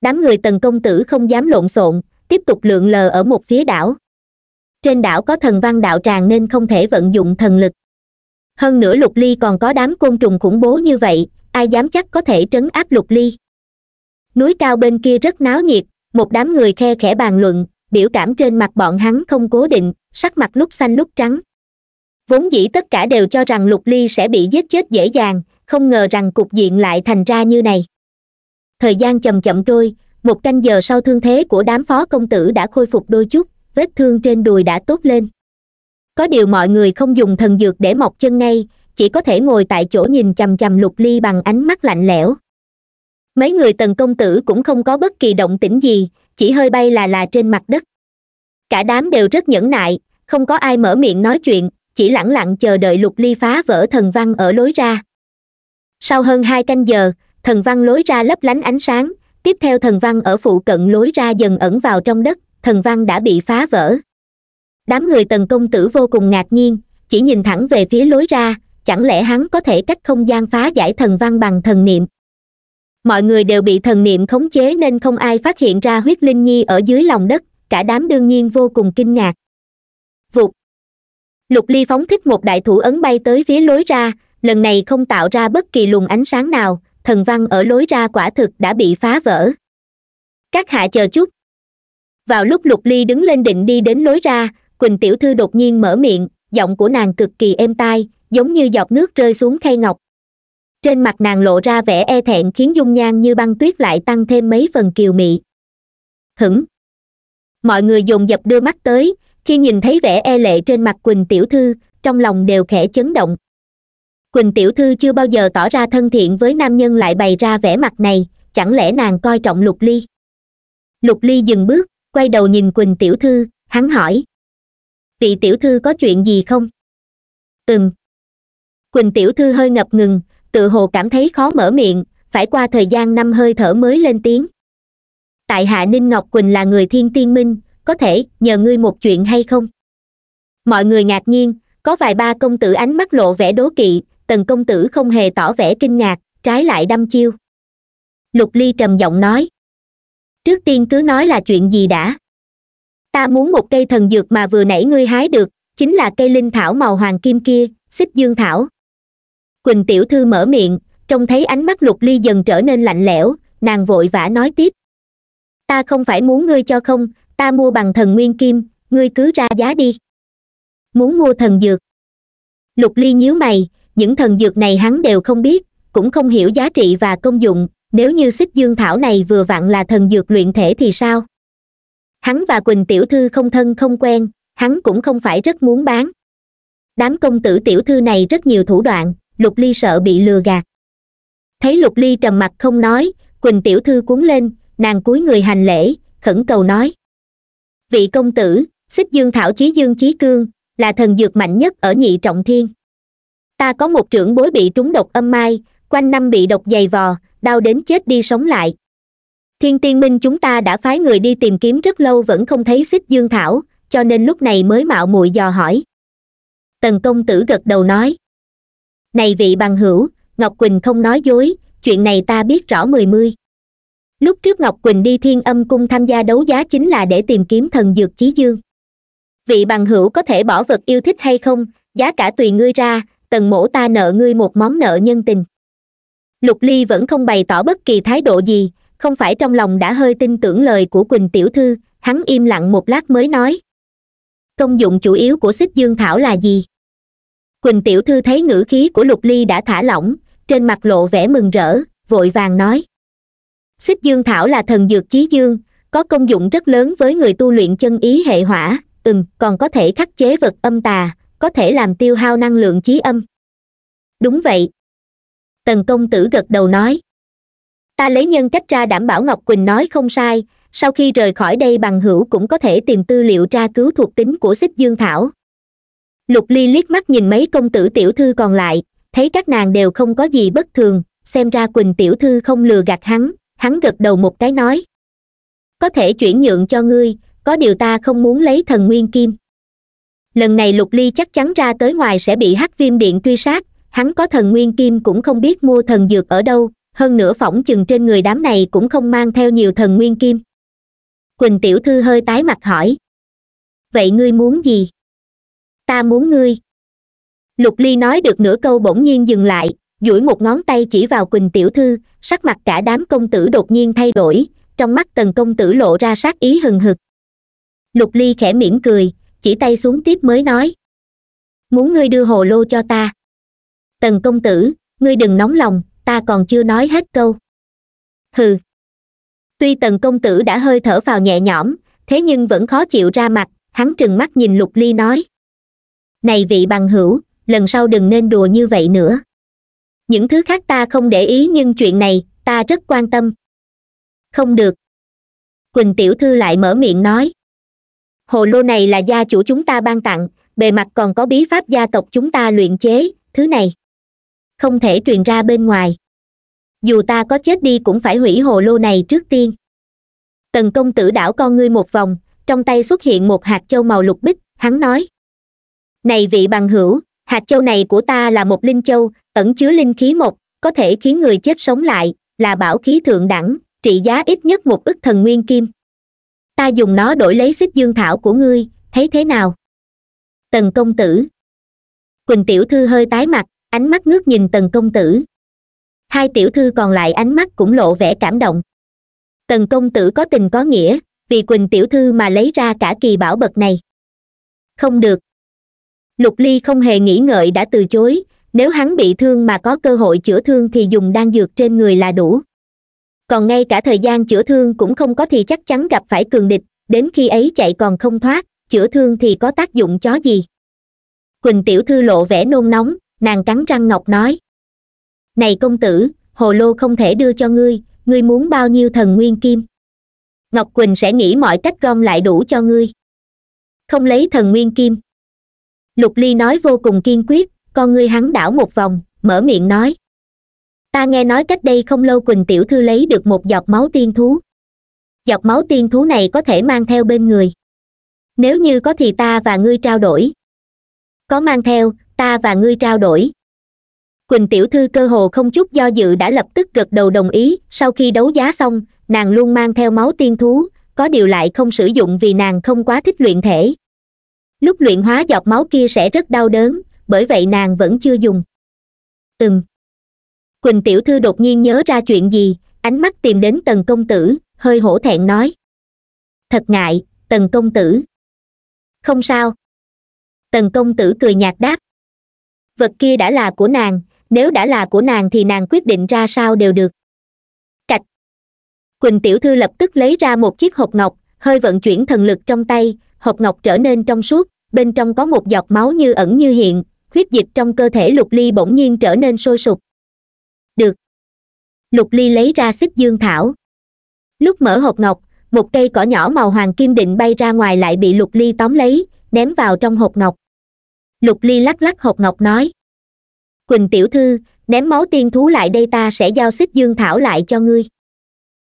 đám người tần công tử không dám lộn xộn tiếp tục lượn lờ ở một phía đảo trên đảo có thần văn đạo tràng nên không thể vận dụng thần lực hơn nữa lục ly còn có đám côn trùng khủng bố như vậy ai dám chắc có thể trấn áp lục ly núi cao bên kia rất náo nhiệt một đám người khe khẽ bàn luận biểu cảm trên mặt bọn hắn không cố định sắc mặt lúc xanh lúc trắng vốn dĩ tất cả đều cho rằng lục ly sẽ bị giết chết dễ dàng không ngờ rằng cục diện lại thành ra như này thời gian chậm chậm trôi một canh giờ sau thương thế của đám phó công tử đã khôi phục đôi chút vết thương trên đùi đã tốt lên có điều mọi người không dùng thần dược để mọc chân ngay chỉ có thể ngồi tại chỗ nhìn chầm chầm lục ly bằng ánh mắt lạnh lẽo mấy người tần công tử cũng không có bất kỳ động tĩnh gì chỉ hơi bay là là trên mặt đất cả đám đều rất nhẫn nại không có ai mở miệng nói chuyện chỉ lẳng lặng chờ đợi lục ly phá vỡ thần văn ở lối ra sau hơn hai canh giờ thần văn lối ra lấp lánh ánh sáng tiếp theo thần văn ở phụ cận lối ra dần ẩn vào trong đất thần văn đã bị phá vỡ đám người tần công tử vô cùng ngạc nhiên chỉ nhìn thẳng về phía lối ra chẳng lẽ hắn có thể cách không gian phá giải thần văn bằng thần niệm mọi người đều bị thần niệm khống chế nên không ai phát hiện ra huyết linh nhi ở dưới lòng đất cả đám đương nhiên vô cùng kinh ngạc vụt lục ly phóng thích một đại thủ ấn bay tới phía lối ra lần này không tạo ra bất kỳ luồng ánh sáng nào thần văn ở lối ra quả thực đã bị phá vỡ các hạ chờ chút vào lúc lục ly đứng lên định đi đến lối ra quỳnh tiểu thư đột nhiên mở miệng giọng của nàng cực kỳ êm tai giống như giọt nước rơi xuống khay ngọc trên mặt nàng lộ ra vẻ e thẹn khiến dung nhan như băng tuyết lại tăng thêm mấy phần kiều mị hửng mọi người dồn dập đưa mắt tới khi nhìn thấy vẻ e lệ trên mặt quỳnh tiểu thư trong lòng đều khẽ chấn động quỳnh tiểu thư chưa bao giờ tỏ ra thân thiện với nam nhân lại bày ra vẻ mặt này chẳng lẽ nàng coi trọng lục ly lục ly dừng bước quay đầu nhìn quỳnh tiểu thư hắn hỏi vị tiểu thư có chuyện gì không ừm quỳnh tiểu thư hơi ngập ngừng tự hồ cảm thấy khó mở miệng phải qua thời gian năm hơi thở mới lên tiếng tại hạ ninh ngọc quỳnh là người thiên tiên minh có thể nhờ ngươi một chuyện hay không mọi người ngạc nhiên có vài ba công tử ánh mắt lộ vẻ đố kỵ tần công tử không hề tỏ vẻ kinh ngạc trái lại đăm chiêu lục ly trầm giọng nói trước tiên cứ nói là chuyện gì đã ta muốn một cây thần dược mà vừa nãy ngươi hái được chính là cây linh thảo màu hoàng kim kia xích dương thảo quỳnh tiểu thư mở miệng trông thấy ánh mắt lục ly dần trở nên lạnh lẽo nàng vội vã nói tiếp ta không phải muốn ngươi cho không ta mua bằng thần nguyên kim ngươi cứ ra giá đi muốn mua thần dược lục ly nhíu mày những thần dược này hắn đều không biết cũng không hiểu giá trị và công dụng nếu như xích dương thảo này vừa vặn là thần dược luyện thể thì sao hắn và quỳnh tiểu thư không thân không quen hắn cũng không phải rất muốn bán đám công tử tiểu thư này rất nhiều thủ đoạn lục ly sợ bị lừa gạt thấy lục ly trầm mặc không nói quỳnh tiểu thư cuốn lên nàng cúi người hành lễ khẩn cầu nói vị công tử xích dương thảo chí dương chí cương là thần dược mạnh nhất ở nhị trọng thiên ta có một trưởng bối bị trúng độc âm mai quanh năm bị độc dày vò đau đến chết đi sống lại thiên tiên minh chúng ta đã phái người đi tìm kiếm rất lâu vẫn không thấy xích dương thảo cho nên lúc này mới mạo muội dò hỏi tần công tử gật đầu nói này vị bằng hữu ngọc quỳnh không nói dối chuyện này ta biết rõ mười mươi lúc trước ngọc quỳnh đi thiên âm cung tham gia đấu giá chính là để tìm kiếm thần dược chí dương vị bằng hữu có thể bỏ vật yêu thích hay không giá cả tùy ngươi ra tần mổ ta nợ ngươi một món nợ nhân tình lục ly vẫn không bày tỏ bất kỳ thái độ gì không phải trong lòng đã hơi tin tưởng lời của quỳnh tiểu thư hắn im lặng một lát mới nói công dụng chủ yếu của xích dương thảo là gì quỳnh tiểu thư thấy ngữ khí của lục ly đã thả lỏng trên mặt lộ vẻ mừng rỡ vội vàng nói xích dương thảo là thần dược chí dương có công dụng rất lớn với người tu luyện chân ý hệ hỏa ừm còn có thể khắc chế vật âm tà có thể làm tiêu hao năng lượng chí âm đúng vậy tần công tử gật đầu nói ta lấy nhân cách ra đảm bảo ngọc quỳnh nói không sai sau khi rời khỏi đây bằng hữu cũng có thể tìm tư liệu tra cứu thuộc tính của xích dương thảo lục ly liếc mắt nhìn mấy công tử tiểu thư còn lại thấy các nàng đều không có gì bất thường xem ra quỳnh tiểu thư không lừa gạt hắn hắn gật đầu một cái nói có thể chuyển nhượng cho ngươi có điều ta không muốn lấy thần nguyên kim lần này lục ly chắc chắn ra tới ngoài sẽ bị hắc viêm điện truy sát hắn có thần nguyên kim cũng không biết mua thần dược ở đâu hơn nữa phỏng chừng trên người đám này cũng không mang theo nhiều thần nguyên kim quỳnh tiểu thư hơi tái mặt hỏi vậy ngươi muốn gì ta muốn ngươi lục ly nói được nửa câu bỗng nhiên dừng lại duỗi một ngón tay chỉ vào quỳnh tiểu thư sắc mặt cả đám công tử đột nhiên thay đổi trong mắt tần công tử lộ ra sát ý hừng hực lục ly khẽ mỉm cười chỉ tay xuống tiếp mới nói muốn ngươi đưa hồ lô cho ta tần công tử ngươi đừng nóng lòng ta còn chưa nói hết câu hừ tuy tần công tử đã hơi thở vào nhẹ nhõm thế nhưng vẫn khó chịu ra mặt hắn trừng mắt nhìn lục ly nói này vị bằng hữu lần sau đừng nên đùa như vậy nữa những thứ khác ta không để ý nhưng chuyện này ta rất quan tâm không được quỳnh tiểu thư lại mở miệng nói hồ lô này là gia chủ chúng ta ban tặng bề mặt còn có bí pháp gia tộc chúng ta luyện chế thứ này không thể truyền ra bên ngoài dù ta có chết đi cũng phải hủy hồ lô này trước tiên tần công tử đảo con ngươi một vòng trong tay xuất hiện một hạt châu màu lục bích hắn nói này vị bằng hữu hạt châu này của ta là một linh châu ẩn chứa linh khí một có thể khiến người chết sống lại là bảo khí thượng đẳng trị giá ít nhất một ức thần nguyên kim ta dùng nó đổi lấy xích dương thảo của ngươi thấy thế nào tần công tử quỳnh tiểu thư hơi tái mặt ánh mắt ngước nhìn tần công tử hai tiểu thư còn lại ánh mắt cũng lộ vẻ cảm động tần công tử có tình có nghĩa vì quỳnh tiểu thư mà lấy ra cả kỳ bảo bật này không được lục ly không hề nghĩ ngợi đã từ chối nếu hắn bị thương mà có cơ hội chữa thương thì dùng đan dược trên người là đủ còn ngay cả thời gian chữa thương cũng không có thì chắc chắn gặp phải cường địch đến khi ấy chạy còn không thoát chữa thương thì có tác dụng chó gì quỳnh tiểu thư lộ vẻ nôn nóng nàng cắn răng ngọc nói này công tử hồ lô không thể đưa cho ngươi ngươi muốn bao nhiêu thần nguyên kim ngọc quỳnh sẽ nghĩ mọi cách gom lại đủ cho ngươi không lấy thần nguyên kim lục ly nói vô cùng kiên quyết con ngươi hắn đảo một vòng mở miệng nói ta nghe nói cách đây không lâu quỳnh tiểu thư lấy được một giọt máu tiên thú giọt máu tiên thú này có thể mang theo bên người nếu như có thì ta và ngươi trao đổi có mang theo ta và ngươi trao đổi quỳnh tiểu thư cơ hồ không chút do dự đã lập tức gật đầu đồng ý sau khi đấu giá xong nàng luôn mang theo máu tiên thú có điều lại không sử dụng vì nàng không quá thích luyện thể lúc luyện hóa giọt máu kia sẽ rất đau đớn bởi vậy nàng vẫn chưa dùng ừm quỳnh tiểu thư đột nhiên nhớ ra chuyện gì ánh mắt tìm đến tần công tử hơi hổ thẹn nói thật ngại tần công tử không sao tần công tử cười nhạt đáp vật kia đã là của nàng nếu đã là của nàng thì nàng quyết định ra sao đều được cạch quỳnh tiểu thư lập tức lấy ra một chiếc hộp ngọc hơi vận chuyển thần lực trong tay hộp ngọc trở nên trong suốt bên trong có một giọt máu như ẩn như hiện huyết dịch trong cơ thể lục ly bỗng nhiên trở nên sôi sục được lục ly lấy ra xích dương thảo lúc mở hộp ngọc một cây cỏ nhỏ màu hoàng kim định bay ra ngoài lại bị lục ly tóm lấy ném vào trong hộp ngọc lục ly lắc lắc hộp ngọc nói quỳnh tiểu thư ném máu tiên thú lại đây ta sẽ giao xích dương thảo lại cho ngươi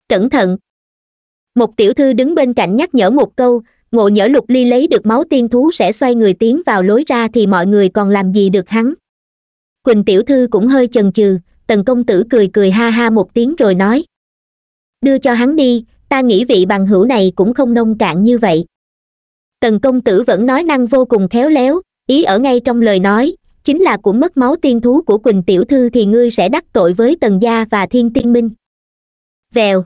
cẩn thận một tiểu thư đứng bên cạnh nhắc nhở một câu ngộ nhỡ lục ly lấy được máu tiên thú sẽ xoay người tiến vào lối ra thì mọi người còn làm gì được hắn quỳnh tiểu thư cũng hơi chần chừ tần công tử cười cười ha ha một tiếng rồi nói đưa cho hắn đi ta nghĩ vị bằng hữu này cũng không nông cạn như vậy tần công tử vẫn nói năng vô cùng khéo léo ý ở ngay trong lời nói chính là của mất máu tiên thú của quỳnh tiểu thư thì ngươi sẽ đắc tội với tần gia và thiên tiên minh vèo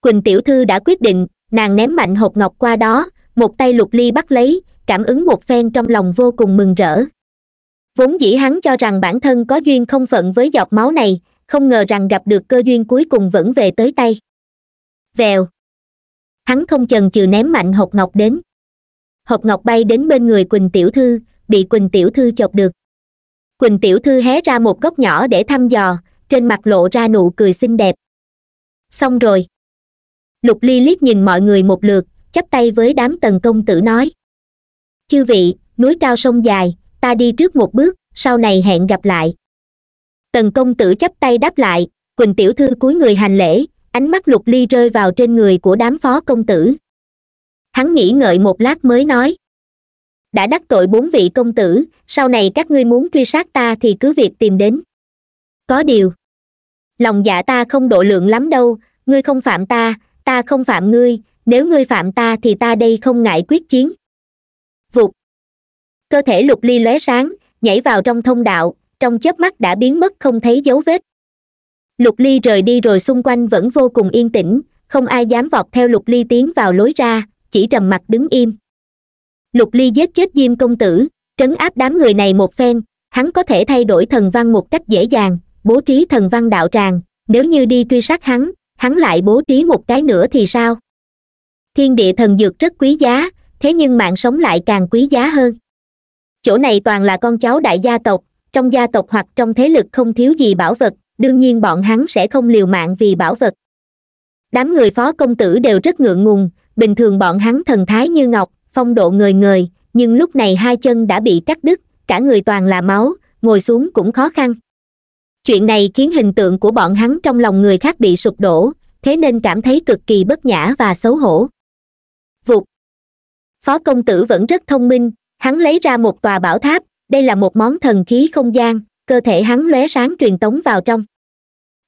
quỳnh tiểu thư đã quyết định nàng ném mạnh hộp ngọc qua đó một tay lục ly bắt lấy cảm ứng một phen trong lòng vô cùng mừng rỡ vốn dĩ hắn cho rằng bản thân có duyên không phận với giọt máu này không ngờ rằng gặp được cơ duyên cuối cùng vẫn về tới tay vèo hắn không chần chừ ném mạnh hộp ngọc đến hộp ngọc bay đến bên người quỳnh tiểu thư bị quỳnh tiểu thư chọc được quỳnh tiểu thư hé ra một góc nhỏ để thăm dò trên mặt lộ ra nụ cười xinh đẹp xong rồi lục ly liếc nhìn mọi người một lượt chắp tay với đám tần công tử nói chư vị núi cao sông dài ta đi trước một bước sau này hẹn gặp lại tần công tử chắp tay đáp lại quỳnh tiểu thư cúi người hành lễ ánh mắt lục ly rơi vào trên người của đám phó công tử hắn nghĩ ngợi một lát mới nói đã đắc tội bốn vị công tử sau này các ngươi muốn truy sát ta thì cứ việc tìm đến có điều lòng dạ ta không độ lượng lắm đâu ngươi không phạm ta ta không phạm ngươi nếu ngươi phạm ta thì ta đây không ngại quyết chiến vụt cơ thể lục ly lóe sáng nhảy vào trong thông đạo trong chớp mắt đã biến mất không thấy dấu vết lục ly rời đi rồi xung quanh vẫn vô cùng yên tĩnh không ai dám vọt theo lục ly tiến vào lối ra chỉ trầm mặt đứng im lục ly giết chết diêm công tử trấn áp đám người này một phen hắn có thể thay đổi thần văn một cách dễ dàng bố trí thần văn đạo tràng nếu như đi truy sát hắn hắn lại bố trí một cái nữa thì sao thiên địa thần dược rất quý giá thế nhưng mạng sống lại càng quý giá hơn chỗ này toàn là con cháu đại gia tộc trong gia tộc hoặc trong thế lực không thiếu gì bảo vật đương nhiên bọn hắn sẽ không liều mạng vì bảo vật đám người phó công tử đều rất ngượng ngùng bình thường bọn hắn thần thái như ngọc phong độ người người nhưng lúc này hai chân đã bị cắt đứt cả người toàn là máu ngồi xuống cũng khó khăn chuyện này khiến hình tượng của bọn hắn trong lòng người khác bị sụp đổ thế nên cảm thấy cực kỳ bất nhã và xấu hổ vụt phó công tử vẫn rất thông minh hắn lấy ra một tòa bảo tháp đây là một món thần khí không gian cơ thể hắn lóe sáng truyền tống vào trong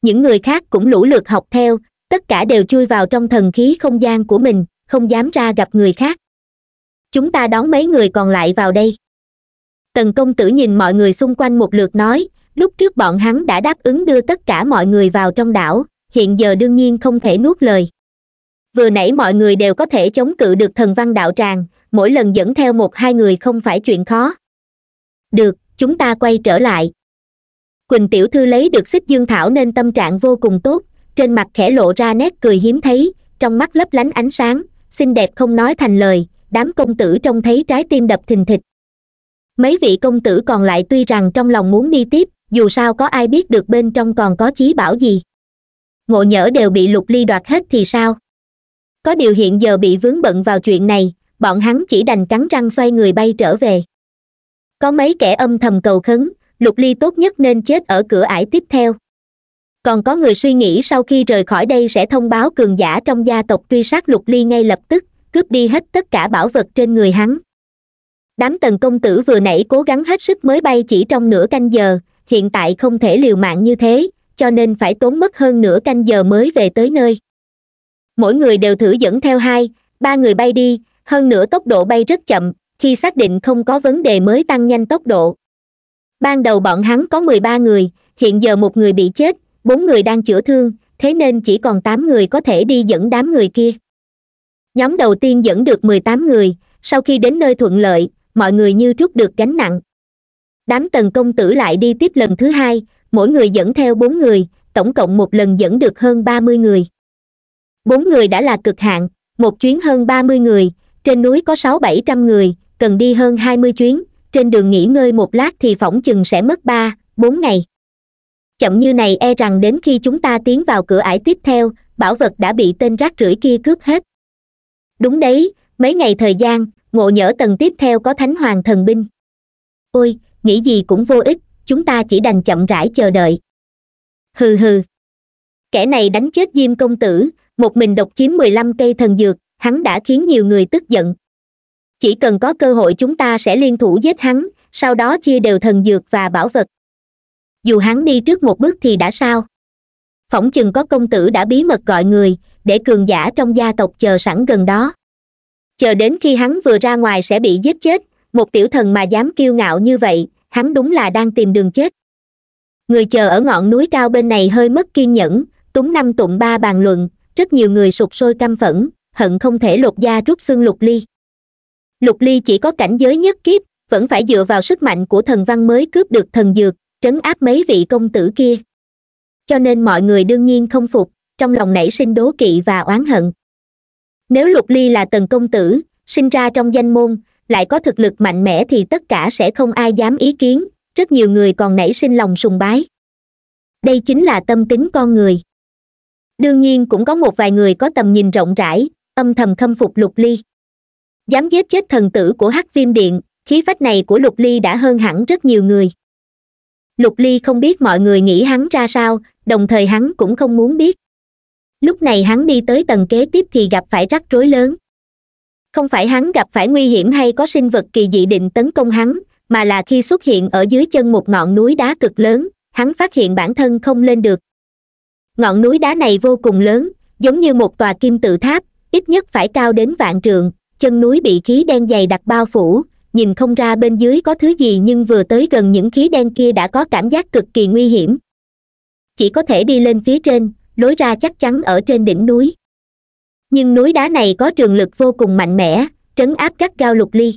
những người khác cũng lũ lượt học theo tất cả đều chui vào trong thần khí không gian của mình không dám ra gặp người khác chúng ta đón mấy người còn lại vào đây tần công tử nhìn mọi người xung quanh một lượt nói lúc trước bọn hắn đã đáp ứng đưa tất cả mọi người vào trong đảo hiện giờ đương nhiên không thể nuốt lời vừa nãy mọi người đều có thể chống cự được thần văn đạo tràng mỗi lần dẫn theo một hai người không phải chuyện khó được chúng ta quay trở lại quỳnh tiểu thư lấy được xích dương thảo nên tâm trạng vô cùng tốt trên mặt khẽ lộ ra nét cười hiếm thấy trong mắt lấp lánh ánh sáng xinh đẹp không nói thành lời đám công tử trông thấy trái tim đập thình thịch mấy vị công tử còn lại tuy rằng trong lòng muốn đi tiếp dù sao có ai biết được bên trong còn có chí bảo gì ngộ nhỡ đều bị lục ly đoạt hết thì sao có điều hiện giờ bị vướng bận vào chuyện này bọn hắn chỉ đành cắn răng xoay người bay trở về có mấy kẻ âm thầm cầu khấn lục ly tốt nhất nên chết ở cửa ải tiếp theo còn có người suy nghĩ sau khi rời khỏi đây sẽ thông báo cường giả trong gia tộc truy sát lục ly ngay lập tức cướp đi hết tất cả bảo vật trên người hắn đám tần công tử vừa nãy cố gắng hết sức mới bay chỉ trong nửa canh giờ hiện tại không thể liều mạng như thế cho nên phải tốn mất hơn nửa canh giờ mới về tới nơi mỗi người đều thử dẫn theo hai ba người bay đi hơn nữa tốc độ bay rất chậm khi xác định không có vấn đề mới tăng nhanh tốc độ ban đầu bọn hắn có mười ba người hiện giờ một người bị chết bốn người đang chữa thương thế nên chỉ còn tám người có thể đi dẫn đám người kia nhóm đầu tiên dẫn được mười tám người sau khi đến nơi thuận lợi mọi người như rút được gánh nặng đám tần công tử lại đi tiếp lần thứ hai mỗi người dẫn theo bốn người tổng cộng một lần dẫn được hơn ba mươi người bốn người đã là cực hạn một chuyến hơn ba mươi người trên núi có sáu bảy trăm người cần đi hơn hai mươi chuyến trên đường nghỉ ngơi một lát thì phỏng chừng sẽ mất ba bốn ngày chậm như này e rằng đến khi chúng ta tiến vào cửa ải tiếp theo bảo vật đã bị tên rác rưởi kia cướp hết đúng đấy mấy ngày thời gian ngộ nhỡ tầng tiếp theo có thánh hoàng thần binh ôi nghĩ gì cũng vô ích chúng ta chỉ đành chậm rãi chờ đợi hừ hừ kẻ này đánh chết diêm công tử một mình độc chiếm mười lăm cây thần dược hắn đã khiến nhiều người tức giận chỉ cần có cơ hội chúng ta sẽ liên thủ giết hắn sau đó chia đều thần dược và bảo vật dù hắn đi trước một bước thì đã sao phỏng chừng có công tử đã bí mật gọi người để cường giả trong gia tộc chờ sẵn gần đó chờ đến khi hắn vừa ra ngoài sẽ bị giết chết một tiểu thần mà dám kiêu ngạo như vậy hắn đúng là đang tìm đường chết người chờ ở ngọn núi cao bên này hơi mất kiên nhẫn túng năm tụng ba bàn luận rất nhiều người sụp sôi căm phẫn hận không thể lột da rút xương lục ly lục ly chỉ có cảnh giới nhất kiếp vẫn phải dựa vào sức mạnh của thần văn mới cướp được thần dược trấn áp mấy vị công tử kia cho nên mọi người đương nhiên không phục trong lòng nảy sinh đố kỵ và oán hận nếu lục ly là tần công tử sinh ra trong danh môn lại có thực lực mạnh mẽ thì tất cả sẽ không ai dám ý kiến rất nhiều người còn nảy sinh lòng sùng bái đây chính là tâm tính con người đương nhiên cũng có một vài người có tầm nhìn rộng rãi âm thầm khâm phục lục ly dám giết chết thần tử của hắc viêm điện khí phách này của lục ly đã hơn hẳn rất nhiều người lục ly không biết mọi người nghĩ hắn ra sao đồng thời hắn cũng không muốn biết lúc này hắn đi tới tầng kế tiếp thì gặp phải rắc rối lớn không phải hắn gặp phải nguy hiểm hay có sinh vật kỳ dị định tấn công hắn mà là khi xuất hiện ở dưới chân một ngọn núi đá cực lớn hắn phát hiện bản thân không lên được ngọn núi đá này vô cùng lớn giống như một tòa kim tự tháp ít nhất phải cao đến vạn trượng chân núi bị khí đen dày đặc bao phủ nhìn không ra bên dưới có thứ gì nhưng vừa tới gần những khí đen kia đã có cảm giác cực kỳ nguy hiểm chỉ có thể đi lên phía trên lối ra chắc chắn ở trên đỉnh núi nhưng núi đá này có trường lực vô cùng mạnh mẽ trấn áp các gao lục ly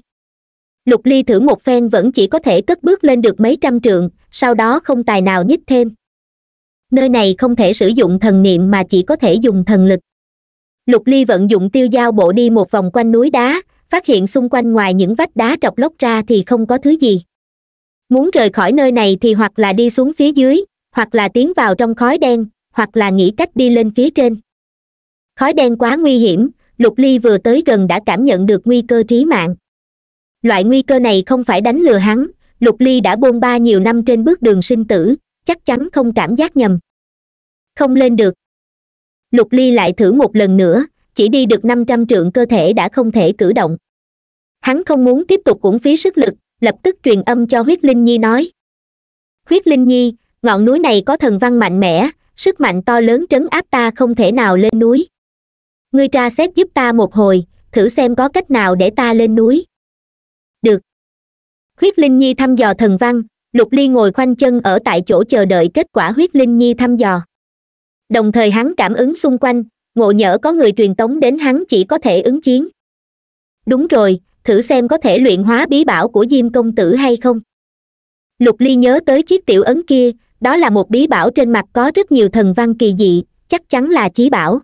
lục ly thử một phen vẫn chỉ có thể cất bước lên được mấy trăm trượng sau đó không tài nào nhích thêm nơi này không thể sử dụng thần niệm mà chỉ có thể dùng thần lực lục ly vận dụng tiêu dao bộ đi một vòng quanh núi đá phát hiện xung quanh ngoài những vách đá trọc lóc ra thì không có thứ gì muốn rời khỏi nơi này thì hoặc là đi xuống phía dưới hoặc là tiến vào trong khói đen hoặc là nghĩ cách đi lên phía trên khói đen quá nguy hiểm lục ly vừa tới gần đã cảm nhận được nguy cơ trí mạng loại nguy cơ này không phải đánh lừa hắn lục ly đã bôn ba nhiều năm trên bước đường sinh tử chắc chắn không cảm giác nhầm không lên được lục ly lại thử một lần nữa chỉ đi được năm trăm trượng cơ thể đã không thể cử động hắn không muốn tiếp tục uổng phí sức lực lập tức truyền âm cho huyết linh nhi nói huyết linh nhi ngọn núi này có thần văn mạnh mẽ sức mạnh to lớn trấn áp ta không thể nào lên núi ngươi tra xét giúp ta một hồi thử xem có cách nào để ta lên núi được huyết linh nhi thăm dò thần văn lục ly ngồi khoanh chân ở tại chỗ chờ đợi kết quả huyết linh nhi thăm dò đồng thời hắn cảm ứng xung quanh ngộ nhỡ có người truyền tống đến hắn chỉ có thể ứng chiến đúng rồi thử xem có thể luyện hóa bí bảo của diêm công tử hay không lục ly nhớ tới chiếc tiểu ấn kia đó là một bí bảo trên mặt có rất nhiều thần văn kỳ dị chắc chắn là chí bảo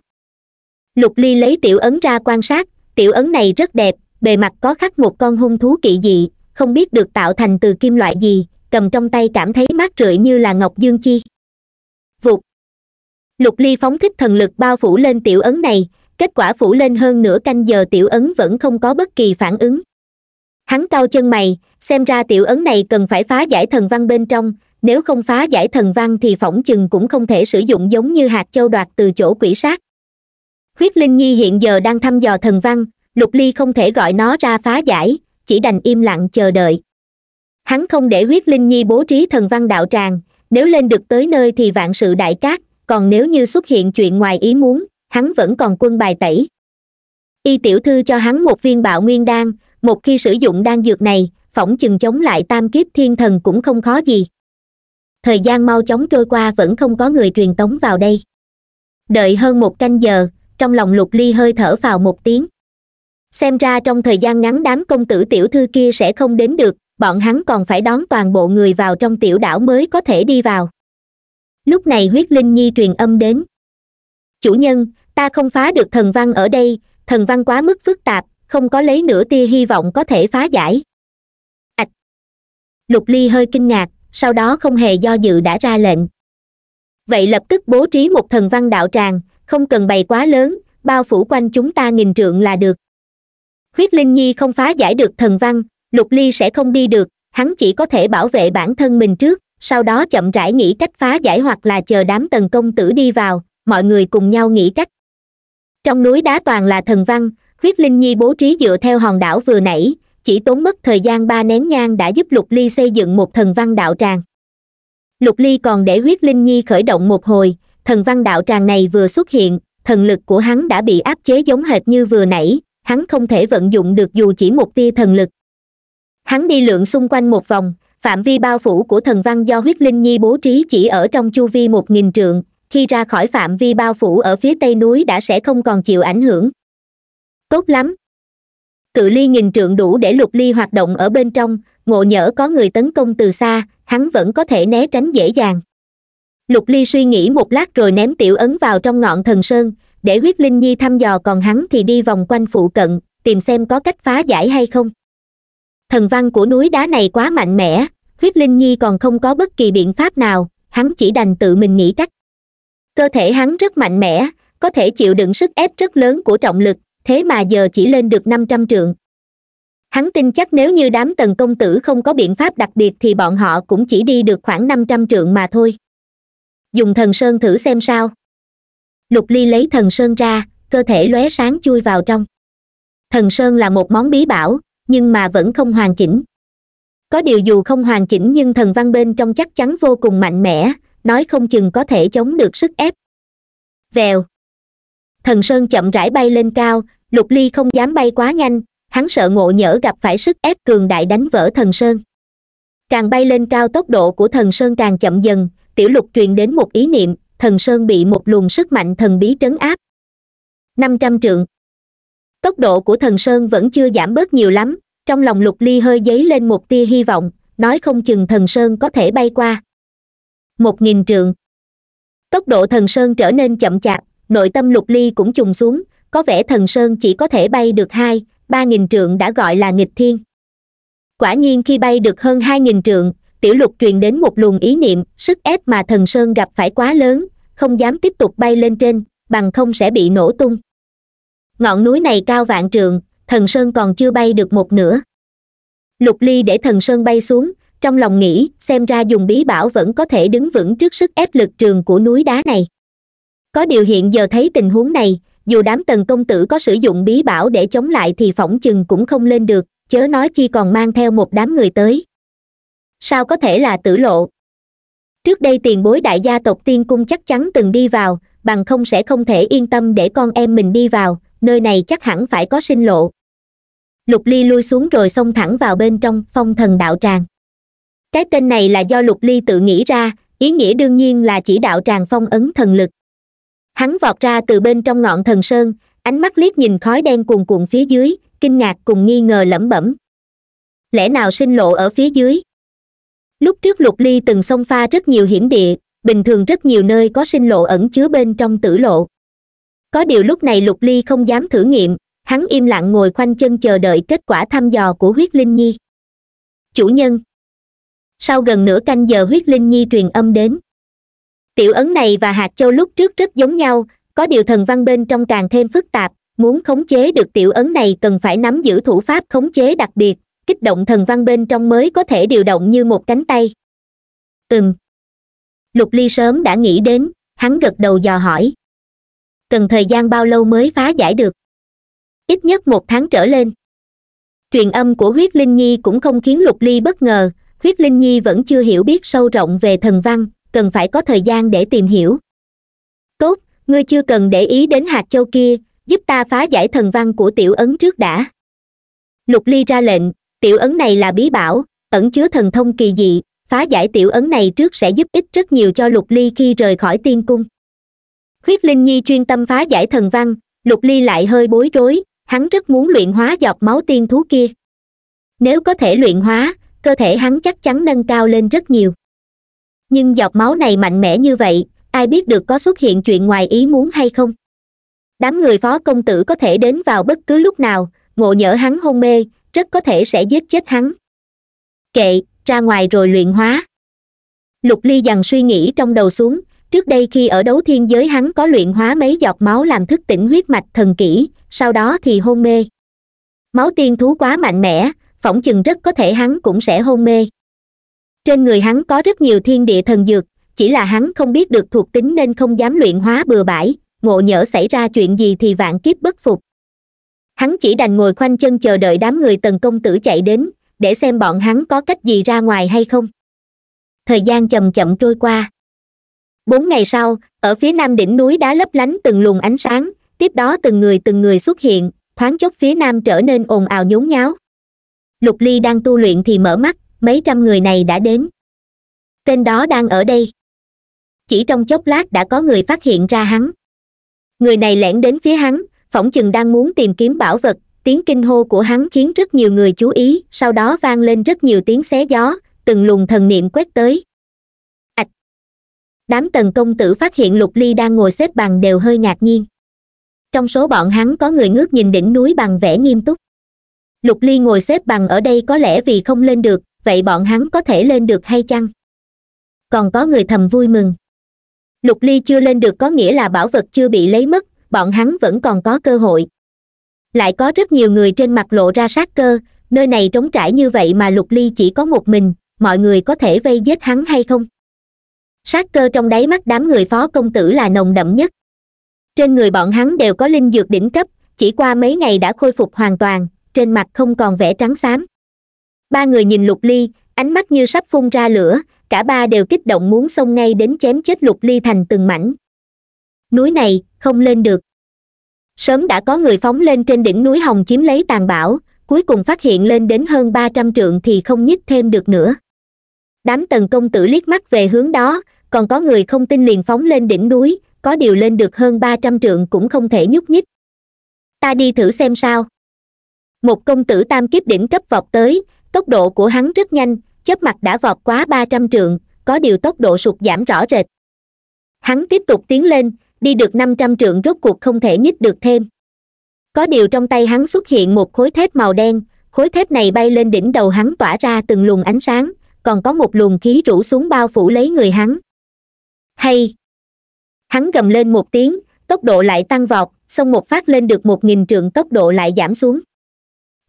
lục ly lấy tiểu ấn ra quan sát tiểu ấn này rất đẹp bề mặt có khắc một con hung thú kỵ dị không biết được tạo thành từ kim loại gì cầm trong tay cảm thấy mát rượi như là ngọc dương chi vụt lục ly phóng thích thần lực bao phủ lên tiểu ấn này kết quả phủ lên hơn nửa canh giờ tiểu ấn vẫn không có bất kỳ phản ứng hắn cau chân mày xem ra tiểu ấn này cần phải phá giải thần văn bên trong nếu không phá giải thần văn thì phỏng chừng cũng không thể sử dụng giống như hạt châu đoạt từ chỗ quỷ sát huyết linh nhi hiện giờ đang thăm dò thần văn lục ly không thể gọi nó ra phá giải chỉ đành im lặng chờ đợi hắn không để huyết linh nhi bố trí thần văn đạo tràng nếu lên được tới nơi thì vạn sự đại cát còn nếu như xuất hiện chuyện ngoài ý muốn hắn vẫn còn quân bài tẩy y tiểu thư cho hắn một viên bạo nguyên đan một khi sử dụng đan dược này phỏng chừng chống lại tam kiếp thiên thần cũng không khó gì thời gian mau chóng trôi qua vẫn không có người truyền tống vào đây đợi hơn một canh giờ trong lòng lục ly hơi thở vào một tiếng xem ra trong thời gian ngắn đám công tử tiểu thư kia sẽ không đến được bọn hắn còn phải đón toàn bộ người vào trong tiểu đảo mới có thể đi vào lúc này huyết linh nhi truyền âm đến chủ nhân ta không phá được thần văn ở đây thần văn quá mức phức tạp không có lấy nửa tia hy vọng có thể phá giải ạch lục ly hơi kinh ngạc sau đó không hề do dự đã ra lệnh vậy lập tức bố trí một thần văn đạo tràng không cần bày quá lớn bao phủ quanh chúng ta nghìn trượng là được huyết linh nhi không phá giải được thần văn lục ly sẽ không đi được hắn chỉ có thể bảo vệ bản thân mình trước sau đó chậm rãi nghĩ cách phá giải hoặc là chờ đám tần công tử đi vào mọi người cùng nhau nghĩ cách trong núi đá toàn là thần văn huyết linh nhi bố trí dựa theo hòn đảo vừa nãy chỉ tốn mất thời gian ba nén nhang đã giúp lục ly xây dựng một thần văn đạo tràng lục ly còn để huyết linh nhi khởi động một hồi thần văn đạo tràng này vừa xuất hiện thần lực của hắn đã bị áp chế giống hệt như vừa nãy hắn không thể vận dụng được dù chỉ một tia thần lực hắn đi lượn xung quanh một vòng phạm vi bao phủ của thần văn do huyết linh nhi bố trí chỉ ở trong chu vi một nghìn trượng khi ra khỏi phạm vi bao phủ ở phía tây núi đã sẽ không còn chịu ảnh hưởng tốt lắm cự ly nghìn trượng đủ để lục ly hoạt động ở bên trong ngộ nhỡ có người tấn công từ xa hắn vẫn có thể né tránh dễ dàng lục ly suy nghĩ một lát rồi ném tiểu ấn vào trong ngọn thần sơn để huyết linh nhi thăm dò còn hắn thì đi vòng quanh phụ cận tìm xem có cách phá giải hay không thần văn của núi đá này quá mạnh mẽ huyết linh nhi còn không có bất kỳ biện pháp nào hắn chỉ đành tự mình nghĩ cách cơ thể hắn rất mạnh mẽ có thể chịu đựng sức ép rất lớn của trọng lực thế mà giờ chỉ lên được năm trăm trượng hắn tin chắc nếu như đám tần công tử không có biện pháp đặc biệt thì bọn họ cũng chỉ đi được khoảng năm trăm trượng mà thôi dùng thần sơn thử xem sao lục ly lấy thần sơn ra cơ thể lóe sáng chui vào trong thần sơn là một món bí bảo nhưng mà vẫn không hoàn chỉnh có điều dù không hoàn chỉnh nhưng thần văn bên trong chắc chắn vô cùng mạnh mẽ nói không chừng có thể chống được sức ép vèo thần sơn chậm rãi bay lên cao lục ly không dám bay quá nhanh hắn sợ ngộ nhỡ gặp phải sức ép cường đại đánh vỡ thần sơn càng bay lên cao tốc độ của thần sơn càng chậm dần tiểu lục truyền đến một ý niệm thần sơn bị một luồng sức mạnh thần bí trấn áp năm trăm trượng tốc độ của thần sơn vẫn chưa giảm bớt nhiều lắm trong lòng lục ly hơi dấy lên một tia hy vọng nói không chừng thần sơn có thể bay qua một nghìn trượng tốc độ thần sơn trở nên chậm chạp nội tâm lục ly cũng trùng xuống có vẻ thần sơn chỉ có thể bay được hai ba nghìn trượng đã gọi là nghịch thiên quả nhiên khi bay được hơn hai nghìn trượng tiểu lục truyền đến một luồng ý niệm sức ép mà thần sơn gặp phải quá lớn không dám tiếp tục bay lên trên bằng không sẽ bị nổ tung ngọn núi này cao vạn trường, thần sơn còn chưa bay được một nửa lục ly để thần sơn bay xuống trong lòng nghĩ xem ra dùng bí bảo vẫn có thể đứng vững trước sức ép lực trường của núi đá này có điều hiện giờ thấy tình huống này dù đám tần công tử có sử dụng bí bảo để chống lại thì phỏng chừng cũng không lên được chớ nói chi còn mang theo một đám người tới sao có thể là tử lộ trước đây tiền bối đại gia tộc tiên cung chắc chắn từng đi vào bằng không sẽ không thể yên tâm để con em mình đi vào nơi này chắc hẳn phải có sinh lộ lục ly lui xuống rồi xông thẳng vào bên trong phong thần đạo tràng cái tên này là do lục ly tự nghĩ ra ý nghĩa đương nhiên là chỉ đạo tràng phong ấn thần lực hắn vọt ra từ bên trong ngọn thần sơn ánh mắt liếc nhìn khói đen cuồn cuộn phía dưới kinh ngạc cùng nghi ngờ lẩm bẩm lẽ nào sinh lộ ở phía dưới lúc trước lục ly từng xông pha rất nhiều hiểm địa bình thường rất nhiều nơi có sinh lộ ẩn chứa bên trong tử lộ có điều lúc này lục ly không dám thử nghiệm hắn im lặng ngồi khoanh chân chờ đợi kết quả thăm dò của huyết linh nhi chủ nhân sau gần nửa canh giờ huyết linh nhi truyền âm đến tiểu ấn này và hạt châu lúc trước rất giống nhau có điều thần văn bên trong càng thêm phức tạp muốn khống chế được tiểu ấn này cần phải nắm giữ thủ pháp khống chế đặc biệt kích động thần văn bên trong mới có thể điều động như một cánh tay ừm lục ly sớm đã nghĩ đến hắn gật đầu dò hỏi cần thời gian bao lâu mới phá giải được ít nhất một tháng trở lên truyền âm của huyết linh nhi cũng không khiến lục ly bất ngờ huyết linh nhi vẫn chưa hiểu biết sâu rộng về thần văn cần phải có thời gian để tìm hiểu tốt ngươi chưa cần để ý đến hạt châu kia giúp ta phá giải thần văn của tiểu ấn trước đã lục ly ra lệnh tiểu ấn này là bí bảo ẩn chứa thần thông kỳ dị phá giải tiểu ấn này trước sẽ giúp ích rất nhiều cho lục ly khi rời khỏi tiên cung Khuyết linh nhi chuyên tâm phá giải thần văn lục ly lại hơi bối rối hắn rất muốn luyện hóa dọc máu tiên thú kia nếu có thể luyện hóa cơ thể hắn chắc chắn nâng cao lên rất nhiều nhưng dọc máu này mạnh mẽ như vậy ai biết được có xuất hiện chuyện ngoài ý muốn hay không đám người phó công tử có thể đến vào bất cứ lúc nào ngộ nhỡ hắn hôn mê rất có thể sẽ giết chết hắn kệ ra ngoài rồi luyện hóa lục ly dằn suy nghĩ trong đầu xuống trước đây khi ở đấu thiên giới hắn có luyện hóa mấy giọt máu làm thức tỉnh huyết mạch thần kỹ sau đó thì hôn mê máu tiên thú quá mạnh mẽ phỏng chừng rất có thể hắn cũng sẽ hôn mê trên người hắn có rất nhiều thiên địa thần dược chỉ là hắn không biết được thuộc tính nên không dám luyện hóa bừa bãi ngộ nhỡ xảy ra chuyện gì thì vạn kiếp bất phục hắn chỉ đành ngồi khoanh chân chờ đợi đám người tần công tử chạy đến để xem bọn hắn có cách gì ra ngoài hay không thời gian chậm chậm trôi qua bốn ngày sau ở phía nam đỉnh núi đá lấp lánh từng luồng ánh sáng tiếp đó từng người từng người xuất hiện thoáng chốc phía nam trở nên ồn ào nhốn nháo lục ly đang tu luyện thì mở mắt mấy trăm người này đã đến tên đó đang ở đây chỉ trong chốc lát đã có người phát hiện ra hắn người này lẻn đến phía hắn phỏng chừng đang muốn tìm kiếm bảo vật tiếng kinh hô của hắn khiến rất nhiều người chú ý sau đó vang lên rất nhiều tiếng xé gió từng luồng thần niệm quét tới ạch đám tần công tử phát hiện lục ly đang ngồi xếp bằng đều hơi ngạc nhiên trong số bọn hắn có người ngước nhìn đỉnh núi bằng vẻ nghiêm túc lục ly ngồi xếp bằng ở đây có lẽ vì không lên được vậy bọn hắn có thể lên được hay chăng còn có người thầm vui mừng lục ly chưa lên được có nghĩa là bảo vật chưa bị lấy mất bọn hắn vẫn còn có cơ hội lại có rất nhiều người trên mặt lộ ra sát cơ nơi này trống trải như vậy mà lục ly chỉ có một mình mọi người có thể vây giết hắn hay không sát cơ trong đáy mắt đám người phó công tử là nồng đậm nhất trên người bọn hắn đều có linh dược đỉnh cấp chỉ qua mấy ngày đã khôi phục hoàn toàn trên mặt không còn vẻ trắng xám ba người nhìn lục ly ánh mắt như sắp phun ra lửa cả ba đều kích động muốn xông ngay đến chém chết lục ly thành từng mảnh núi này không lên được sớm đã có người phóng lên trên đỉnh núi hồng chiếm lấy tàn bão cuối cùng phát hiện lên đến hơn ba trăm trượng thì không nhích thêm được nữa đám tần công tử liếc mắt về hướng đó còn có người không tin liền phóng lên đỉnh núi có điều lên được hơn ba trăm trượng cũng không thể nhúc nhích ta đi thử xem sao một công tử tam kiếp đỉnh cấp vọt tới tốc độ của hắn rất nhanh chớp mặt đã vọt quá ba trăm trượng có điều tốc độ sụt giảm rõ rệt hắn tiếp tục tiến lên đi được năm trăm trượng rốt cuộc không thể nhích được thêm có điều trong tay hắn xuất hiện một khối thép màu đen khối thép này bay lên đỉnh đầu hắn tỏa ra từng luồng ánh sáng còn có một luồng khí rủ xuống bao phủ lấy người hắn hay hắn gầm lên một tiếng tốc độ lại tăng vọt xong một phát lên được một nghìn trượng tốc độ lại giảm xuống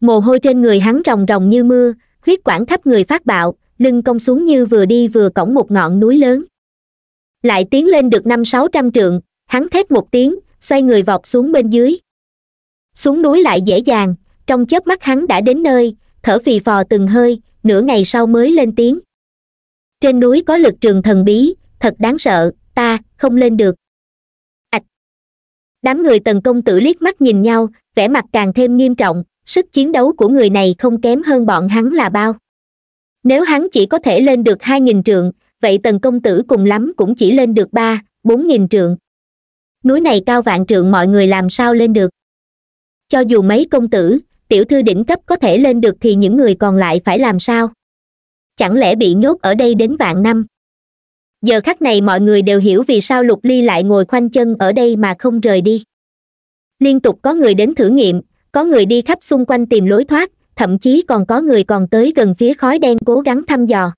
mồ hôi trên người hắn ròng ròng như mưa huyết quản khắp người phát bạo lưng cong xuống như vừa đi vừa cõng một ngọn núi lớn lại tiến lên được năm sáu trăm trượng hắn thét một tiếng xoay người vọt xuống bên dưới xuống núi lại dễ dàng trong chớp mắt hắn đã đến nơi thở phì phò từng hơi nửa ngày sau mới lên tiếng trên núi có lực trường thần bí thật đáng sợ ta không lên được ạch đám người tần công tử liếc mắt nhìn nhau vẻ mặt càng thêm nghiêm trọng sức chiến đấu của người này không kém hơn bọn hắn là bao nếu hắn chỉ có thể lên được hai nghìn trượng vậy tần công tử cùng lắm cũng chỉ lên được ba bốn nghìn trượng núi này cao vạn trượng mọi người làm sao lên được cho dù mấy công tử tiểu thư đỉnh cấp có thể lên được thì những người còn lại phải làm sao chẳng lẽ bị nhốt ở đây đến vạn năm giờ khắc này mọi người đều hiểu vì sao lục ly lại ngồi khoanh chân ở đây mà không rời đi liên tục có người đến thử nghiệm có người đi khắp xung quanh tìm lối thoát thậm chí còn có người còn tới gần phía khói đen cố gắng thăm dò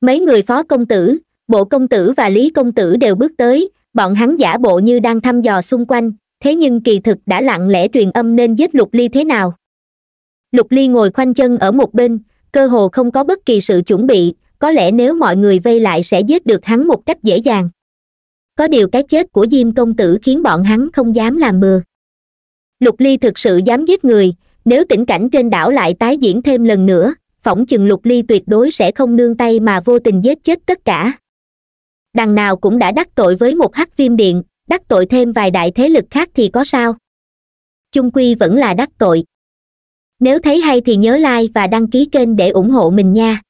mấy người phó công tử bộ công tử và lý công tử đều bước tới bọn hắn giả bộ như đang thăm dò xung quanh thế nhưng kỳ thực đã lặng lẽ truyền âm nên giết lục ly thế nào lục ly ngồi khoanh chân ở một bên cơ hồ không có bất kỳ sự chuẩn bị có lẽ nếu mọi người vây lại sẽ giết được hắn một cách dễ dàng có điều cái chết của diêm công tử khiến bọn hắn không dám làm bừa lục ly thực sự dám giết người nếu tình cảnh trên đảo lại tái diễn thêm lần nữa phỏng chừng lục ly tuyệt đối sẽ không nương tay mà vô tình giết chết tất cả đằng nào cũng đã đắc tội với một hắc viêm điện đắc tội thêm vài đại thế lực khác thì có sao chung quy vẫn là đắc tội nếu thấy hay thì nhớ like và đăng ký kênh để ủng hộ mình nha